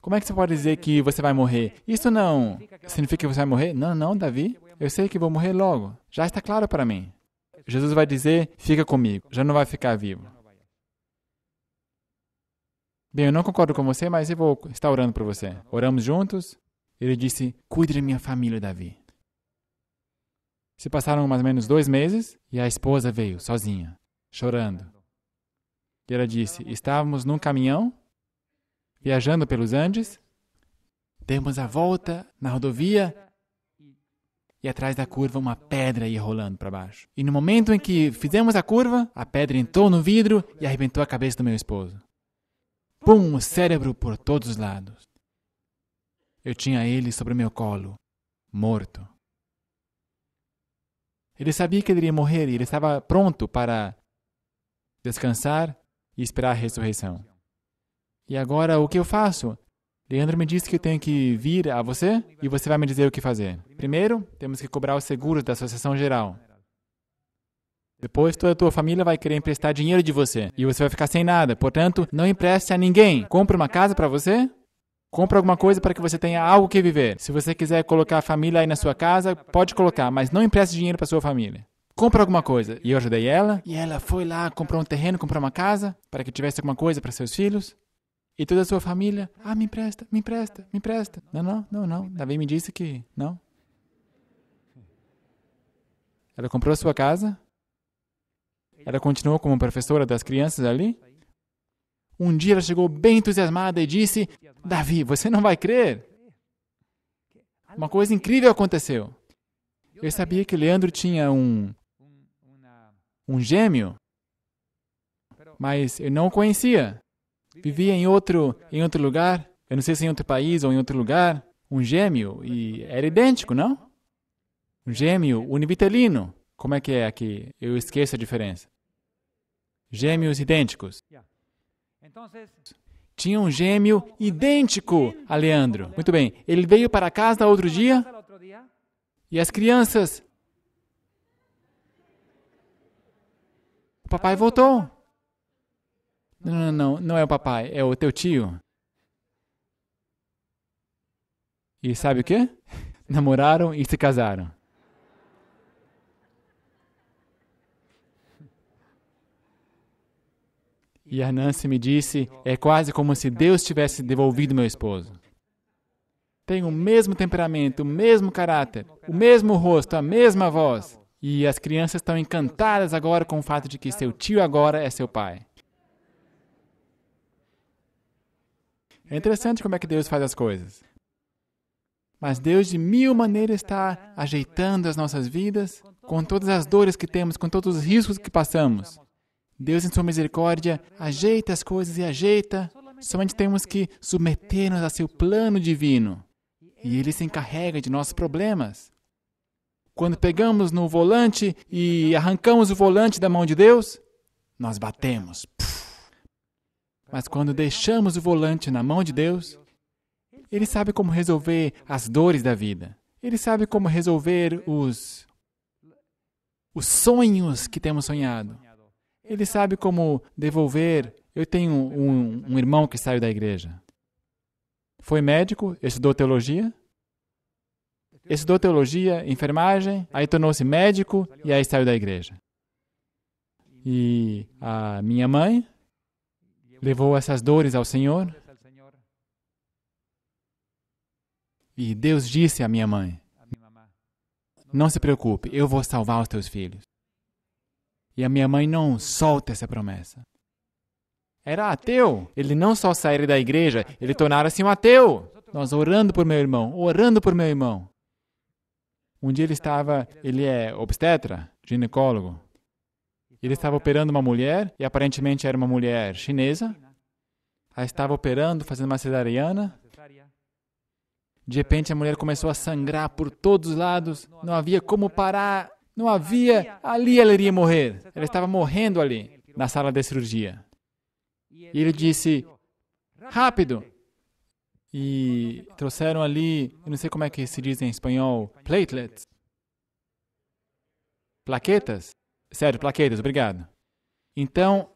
Speaker 1: Como é que você pode dizer que você vai morrer? Isso não significa que você vai morrer? Não, não, Davi. Eu sei que vou morrer logo. Já está claro para mim. Jesus vai dizer: Fica comigo. Já não vai ficar vivo. Bem, eu não concordo com você, mas eu vou estar orando por você. Oramos juntos. Ele disse: Cuide da minha família, Davi. Se passaram mais ou menos dois meses e a esposa veio sozinha, chorando. E ela disse: Estávamos num caminhão, viajando pelos Andes, demos a volta na rodovia e atrás da curva uma pedra ia rolando para baixo. E no momento em que fizemos a curva, a pedra entrou no vidro e arrebentou a cabeça do meu esposo. Pum, cérebro por todos os lados. Eu tinha ele sobre meu colo, morto. Ele sabia que ele iria morrer e ele estava pronto para descansar e esperar a ressurreição. E agora o que eu faço? Leandro me disse que eu tenho que vir a você e você vai me dizer o que fazer. Primeiro, temos que cobrar o seguro da Associação Geral. Depois toda a tua família vai querer emprestar dinheiro de você e você vai ficar sem nada. Portanto, não empreste a ninguém. Compre uma casa para você. Compre alguma coisa para que você tenha algo que viver. Se você quiser colocar a família aí na sua casa, pode colocar, mas não empreste dinheiro para sua família. Compre alguma coisa. E eu ajudei ela. E ela foi lá, comprou um terreno, comprou uma casa para que tivesse alguma coisa para seus filhos. E toda a sua família, ah, me empresta, me empresta, me empresta. Não, não, não, não. Davi me disse que não. Ela comprou a sua casa, ela continuou como professora das crianças ali. Um dia ela chegou bem entusiasmada e disse: Davi, você não vai crer? Uma coisa incrível aconteceu. Eu sabia que Leandro tinha um, um gêmeo, mas eu não o conhecia. Vivia em outro, em outro lugar, eu não sei se em outro país ou em outro lugar, um gêmeo, e era idêntico, não? Um gêmeo univitelino. Como é que é aqui? Eu esqueço a diferença gêmeos idênticos. Tinha um gêmeo idêntico a Leandro. Muito bem, ele veio para casa outro dia e as crianças. O papai voltou. Não, não, não, não é o papai, é o teu tio. E sabe o quê? Namoraram e se casaram. E a Nancy me disse: é quase como se Deus tivesse devolvido meu esposo. Tem o mesmo temperamento, o mesmo caráter, o mesmo rosto, a mesma voz. E as crianças estão encantadas agora com o fato de que seu tio agora é seu pai. É interessante como é que Deus faz as coisas. Mas Deus, de mil maneiras, está ajeitando as nossas vidas com todas as dores que temos, com todos os riscos que passamos. Deus, em sua misericórdia, ajeita as coisas e ajeita. Somente temos que submeter-nos a seu plano divino. E ele se encarrega de nossos problemas. Quando pegamos no volante e arrancamos o volante da mão de Deus, nós batemos. Mas quando deixamos o volante na mão de Deus, ele sabe como resolver as dores da vida. Ele sabe como resolver os os sonhos que temos sonhado. Ele sabe como devolver. Eu tenho um, um irmão que saiu da igreja. Foi médico, estudou teologia, estudou teologia, enfermagem, aí tornou-se médico e aí saiu da igreja. E a minha mãe levou essas dores ao Senhor. E Deus disse à minha mãe: Não se preocupe, eu vou salvar os teus filhos. E a minha mãe não solta essa promessa. Era ateu. Ele não só saiu da igreja, ele tornara-se um ateu. Nós orando por meu irmão, orando por meu irmão. Um dia ele estava, ele é obstetra, ginecólogo. Ele estava operando uma mulher, e aparentemente era uma mulher chinesa. Ela estava operando, fazendo uma cesariana. De repente a mulher começou a sangrar por todos os lados, não havia como parar não havia, ali ela iria morrer. Ela estava morrendo ali, na sala de cirurgia. E ele disse: Rápido! E trouxeram ali, eu não sei como é que se diz em espanhol, platelets. Plaquetas? Sério, plaquetas, obrigado. Então,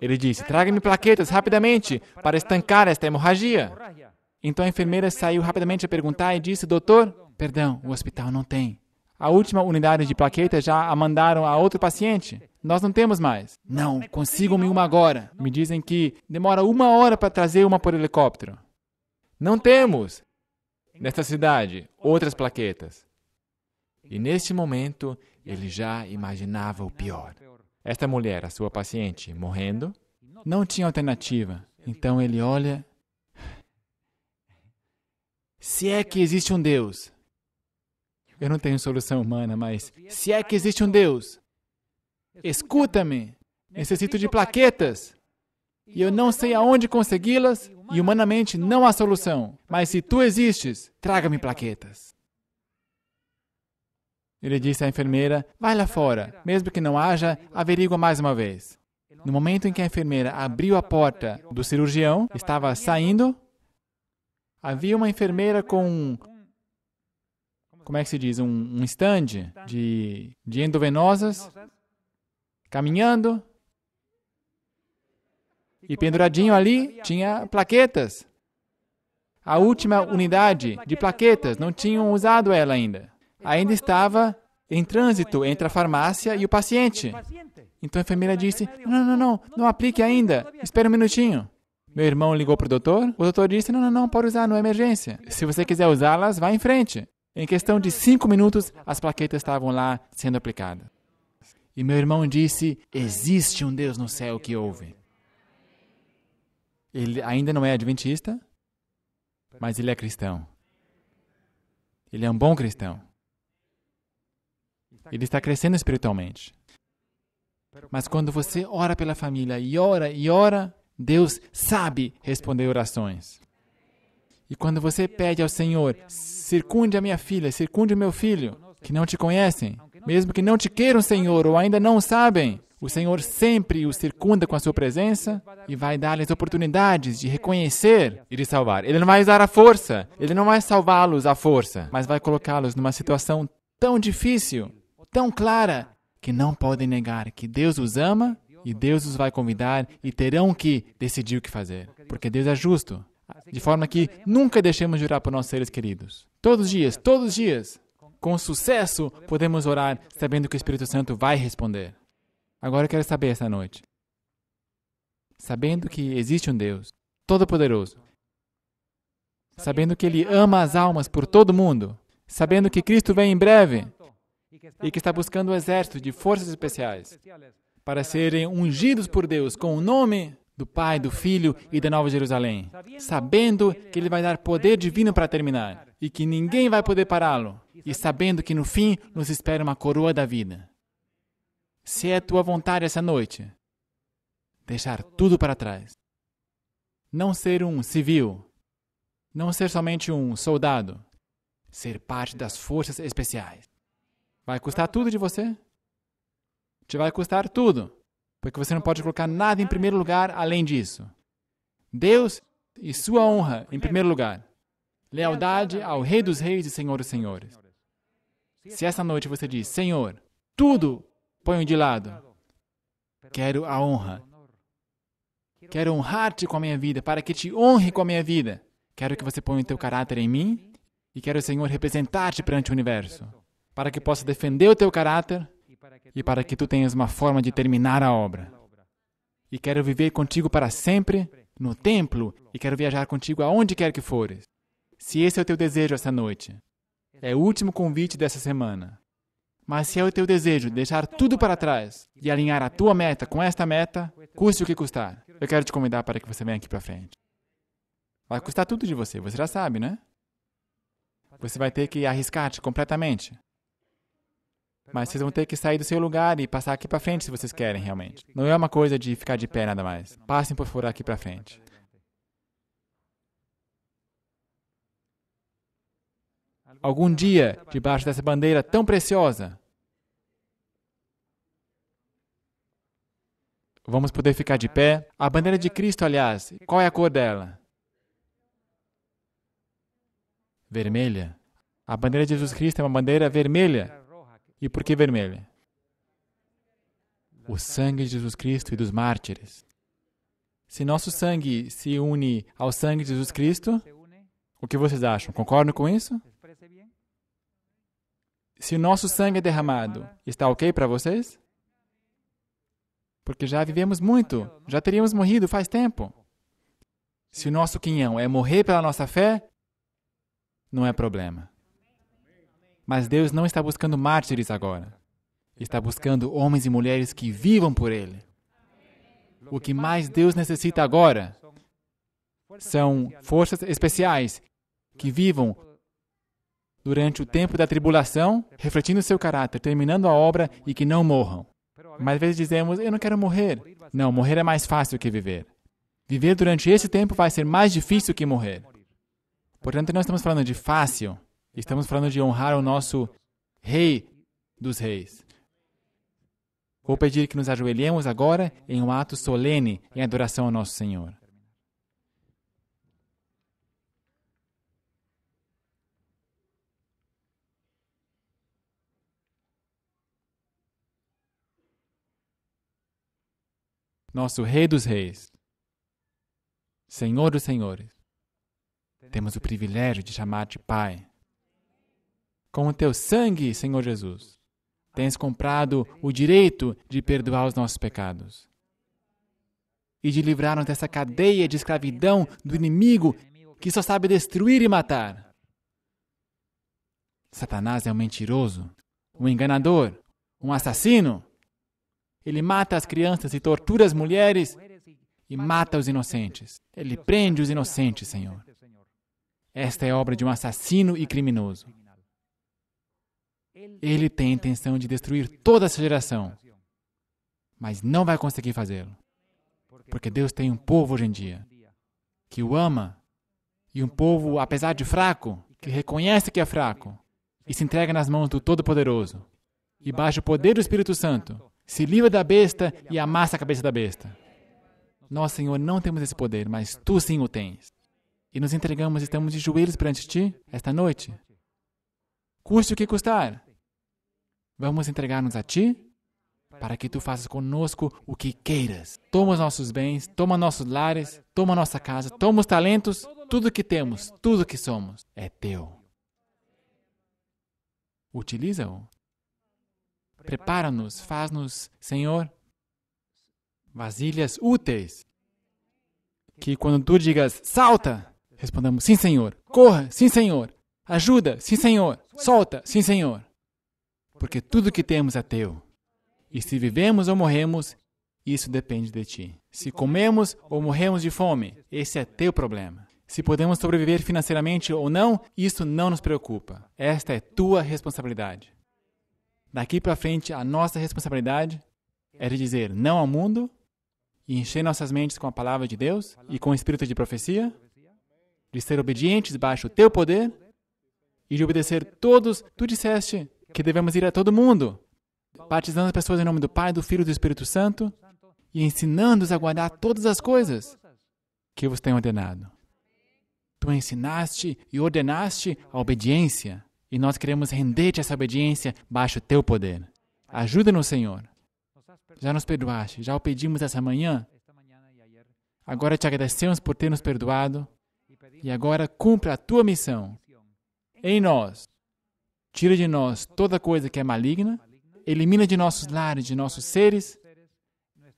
Speaker 1: ele disse: Traga-me plaquetas rapidamente para estancar esta hemorragia. Então a enfermeira saiu rapidamente a perguntar e disse: Doutor, perdão, o hospital não tem. A última unidade de plaquetas já a mandaram a outro paciente. Nós não temos mais. Não, consigam-me uma agora. Me dizem que demora uma hora para trazer uma por helicóptero. Não temos, nesta cidade, outras plaquetas. E neste momento, ele já imaginava o pior. Esta mulher, a sua paciente, morrendo, não tinha alternativa. Então ele olha. Se é que existe um Deus, eu não tenho solução humana, mas se é que existe um Deus, escuta-me. Necessito de plaquetas. E eu não sei aonde consegui-las, e humanamente não há solução. Mas se tu existes, traga-me plaquetas. Ele disse à enfermeira: Vai lá fora, mesmo que não haja, averigua mais uma vez. No momento em que a enfermeira abriu a porta do cirurgião, estava saindo, havia uma enfermeira com como é que se diz, um, um stand de, de endovenosas, caminhando, e penduradinho ali tinha plaquetas. A última unidade de plaquetas, não tinham usado ela ainda. Ainda estava em trânsito entre a farmácia e o paciente. Então a enfermeira disse: Não, não, não, não aplique ainda, espere um minutinho. Meu irmão ligou para o doutor, o doutor disse: Não, não, não, pode usar, não é emergência. Se você quiser usá-las, vá em frente. Em questão de cinco minutos, as plaquetas estavam lá sendo aplicadas. E meu irmão disse: Existe um Deus no céu que ouve. Ele ainda não é adventista, mas ele é cristão. Ele é um bom cristão. Ele está crescendo espiritualmente. Mas quando você ora pela família e ora e ora, Deus sabe responder orações. E quando você pede ao Senhor, circunde a minha filha, circunde o meu filho, que não te conhecem, mesmo que não te queiram, Senhor, ou ainda não sabem, o Senhor sempre os circunda com a sua presença e vai dar-lhes oportunidades de reconhecer e de salvar. Ele não vai usar a força, ele não vai salvá-los à força, mas vai colocá-los numa situação tão difícil, tão clara, que não podem negar que Deus os ama e Deus os vai convidar e terão que decidir o que fazer, porque Deus é justo de forma que nunca deixemos de orar por nossos seres queridos. Todos os dias, todos os dias, com sucesso, podemos orar sabendo que o Espírito Santo vai responder. Agora eu quero saber essa noite. Sabendo que existe um Deus Todo-Poderoso, sabendo que Ele ama as almas por todo o mundo, sabendo que Cristo vem em breve e que está buscando um exército de forças especiais para serem ungidos por Deus com o nome do Pai, do Filho e da Nova Jerusalém, sabendo que Ele vai dar poder divino para terminar e que ninguém vai poder pará-lo, e sabendo que no fim nos espera uma coroa da vida. Se é tua vontade essa noite, deixar tudo para trás. Não ser um civil, não ser somente um soldado, ser parte das forças especiais. Vai custar tudo de você? Te vai custar tudo porque você não pode colocar nada em primeiro lugar além disso. Deus e sua honra em primeiro lugar. Lealdade ao Rei dos Reis e Senhor dos Senhores. Se essa noite você diz, Senhor, tudo ponho de lado, quero a honra. Quero honrar-te com a minha vida, para que te honre com a minha vida. Quero que você ponha o teu caráter em mim e quero, Senhor, representar-te perante o universo, para que possa defender o teu caráter e para que tu tenhas uma forma de terminar a obra. E quero viver contigo para sempre no templo e quero viajar contigo aonde quer que fores. Se esse é o teu desejo esta noite, é o último convite dessa semana. Mas se é o teu desejo deixar tudo para trás e alinhar a tua meta com esta meta, custe o que custar, eu quero te convidar para que você venha aqui para frente. Vai custar tudo de você, você já sabe, né? Você vai ter que arriscar-te completamente. Mas vocês vão ter que sair do seu lugar e passar aqui para frente se vocês querem realmente. Não é uma coisa de ficar de pé nada mais. Passem por fora aqui para frente. Algum dia, debaixo dessa bandeira tão preciosa, vamos poder ficar de pé. A bandeira de Cristo, aliás, qual é a cor dela? Vermelha. A bandeira de Jesus Cristo é uma bandeira vermelha. E por que vermelho? O sangue de Jesus Cristo e dos mártires. Se nosso sangue se une ao sangue de Jesus Cristo, o que vocês acham? Concordam com isso? Se o nosso sangue é derramado, está ok para vocês? Porque já vivemos muito, já teríamos morrido faz tempo. Se o nosso quinhão é morrer pela nossa fé, não é problema. Mas Deus não está buscando mártires agora. Está buscando homens e mulheres que vivam por Ele. O que mais Deus necessita agora são forças especiais que vivam durante o tempo da tribulação, refletindo seu caráter, terminando a obra e que não morram. Mas às vezes dizemos, eu não quero morrer. Não, morrer é mais fácil que viver. Viver durante esse tempo vai ser mais difícil que morrer. Portanto, não estamos falando de fácil, Estamos falando de honrar o nosso Rei dos Reis. Vou pedir que nos ajoelhemos agora em um ato solene em adoração ao nosso Senhor. nosso Rei dos Reis, Senhor dos Senhores, temos o privilégio de chamar-te Pai. Com o teu sangue, Senhor Jesus, tens comprado o direito de perdoar os nossos pecados e de livrar-nos dessa cadeia de escravidão do inimigo que só sabe destruir e matar. Satanás é um mentiroso, um enganador, um assassino. Ele mata as crianças e tortura as mulheres e mata os inocentes. Ele prende os inocentes, Senhor. Esta é obra de um assassino e criminoso. Ele tem a intenção de destruir toda essa geração, mas não vai conseguir fazê-lo, porque Deus tem um povo hoje em dia que o ama e um povo, apesar de fraco, que reconhece que é fraco e se entrega nas mãos do Todo-Poderoso e, baixo o poder do Espírito Santo, se livra da besta e amassa a cabeça da besta. Nós, Senhor, não temos esse poder, mas Tu sim o tens. E nos entregamos, estamos de joelhos perante Ti esta noite. Custe o que custar. Vamos entregar-nos a ti para que tu faças conosco o que queiras. Toma os nossos bens, toma nossos lares, toma nossa casa, toma os talentos, tudo que temos, tudo que somos é teu. Utiliza-o. Prepara-nos, faz-nos, Senhor, vasilhas úteis. Que quando tu digas salta, respondamos sim, Senhor. Corra, sim, Senhor. Ajuda, sim, Senhor. Solta, sim, Senhor porque tudo que temos é teu. E se vivemos ou morremos, isso depende de ti. Se comemos ou morremos de fome, esse é teu problema. Se podemos sobreviver financeiramente ou não, isso não nos preocupa. Esta é tua responsabilidade. Daqui para frente, a nossa responsabilidade é de dizer não ao mundo e encher nossas mentes com a palavra de Deus e com o espírito de profecia, de ser obedientes baixo o teu poder e de obedecer todos tu disseste que devemos ir a todo mundo, batizando as pessoas em nome do Pai, do Filho e do Espírito Santo e ensinando-os a guardar todas as coisas que vos tenho ordenado. Tu ensinaste e ordenaste a obediência, e nós queremos render-te essa obediência baixo teu poder. Ajuda-nos, Senhor. Já nos perdoaste, já o pedimos essa manhã. Agora te agradecemos por ter nos perdoado, e agora cumpra a tua missão em nós Tira de nós toda coisa que é maligna, elimina de nossos lares, de nossos seres,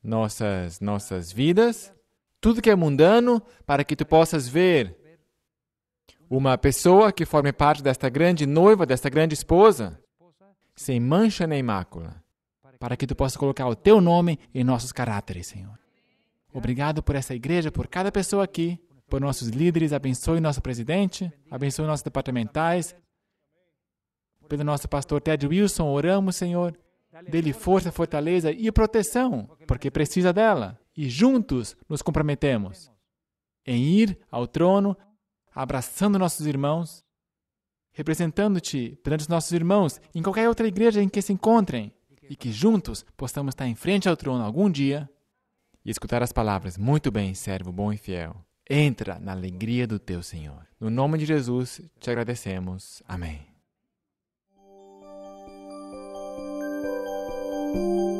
Speaker 1: nossas nossas vidas, tudo que é mundano, para que tu possas ver uma pessoa que forme parte desta grande noiva, desta grande esposa, sem mancha nem mácula, para que tu possa colocar o teu nome em nossos caráteres, Senhor. Obrigado por essa igreja, por cada pessoa aqui, por nossos líderes, abençoe nosso presidente, abençoe nossos departamentais, pelo nosso pastor Ted Wilson, oramos, Senhor. Dê-lhe força, fortaleza e proteção, porque precisa dela. E juntos nos comprometemos em ir ao trono, abraçando nossos irmãos, representando-te perante os nossos irmãos em qualquer outra igreja em que se encontrem, e que juntos possamos estar em frente ao trono algum dia e escutar as palavras: Muito bem, servo bom e fiel. Entra na alegria do teu Senhor. No nome de Jesus te agradecemos. Amém. Thank you.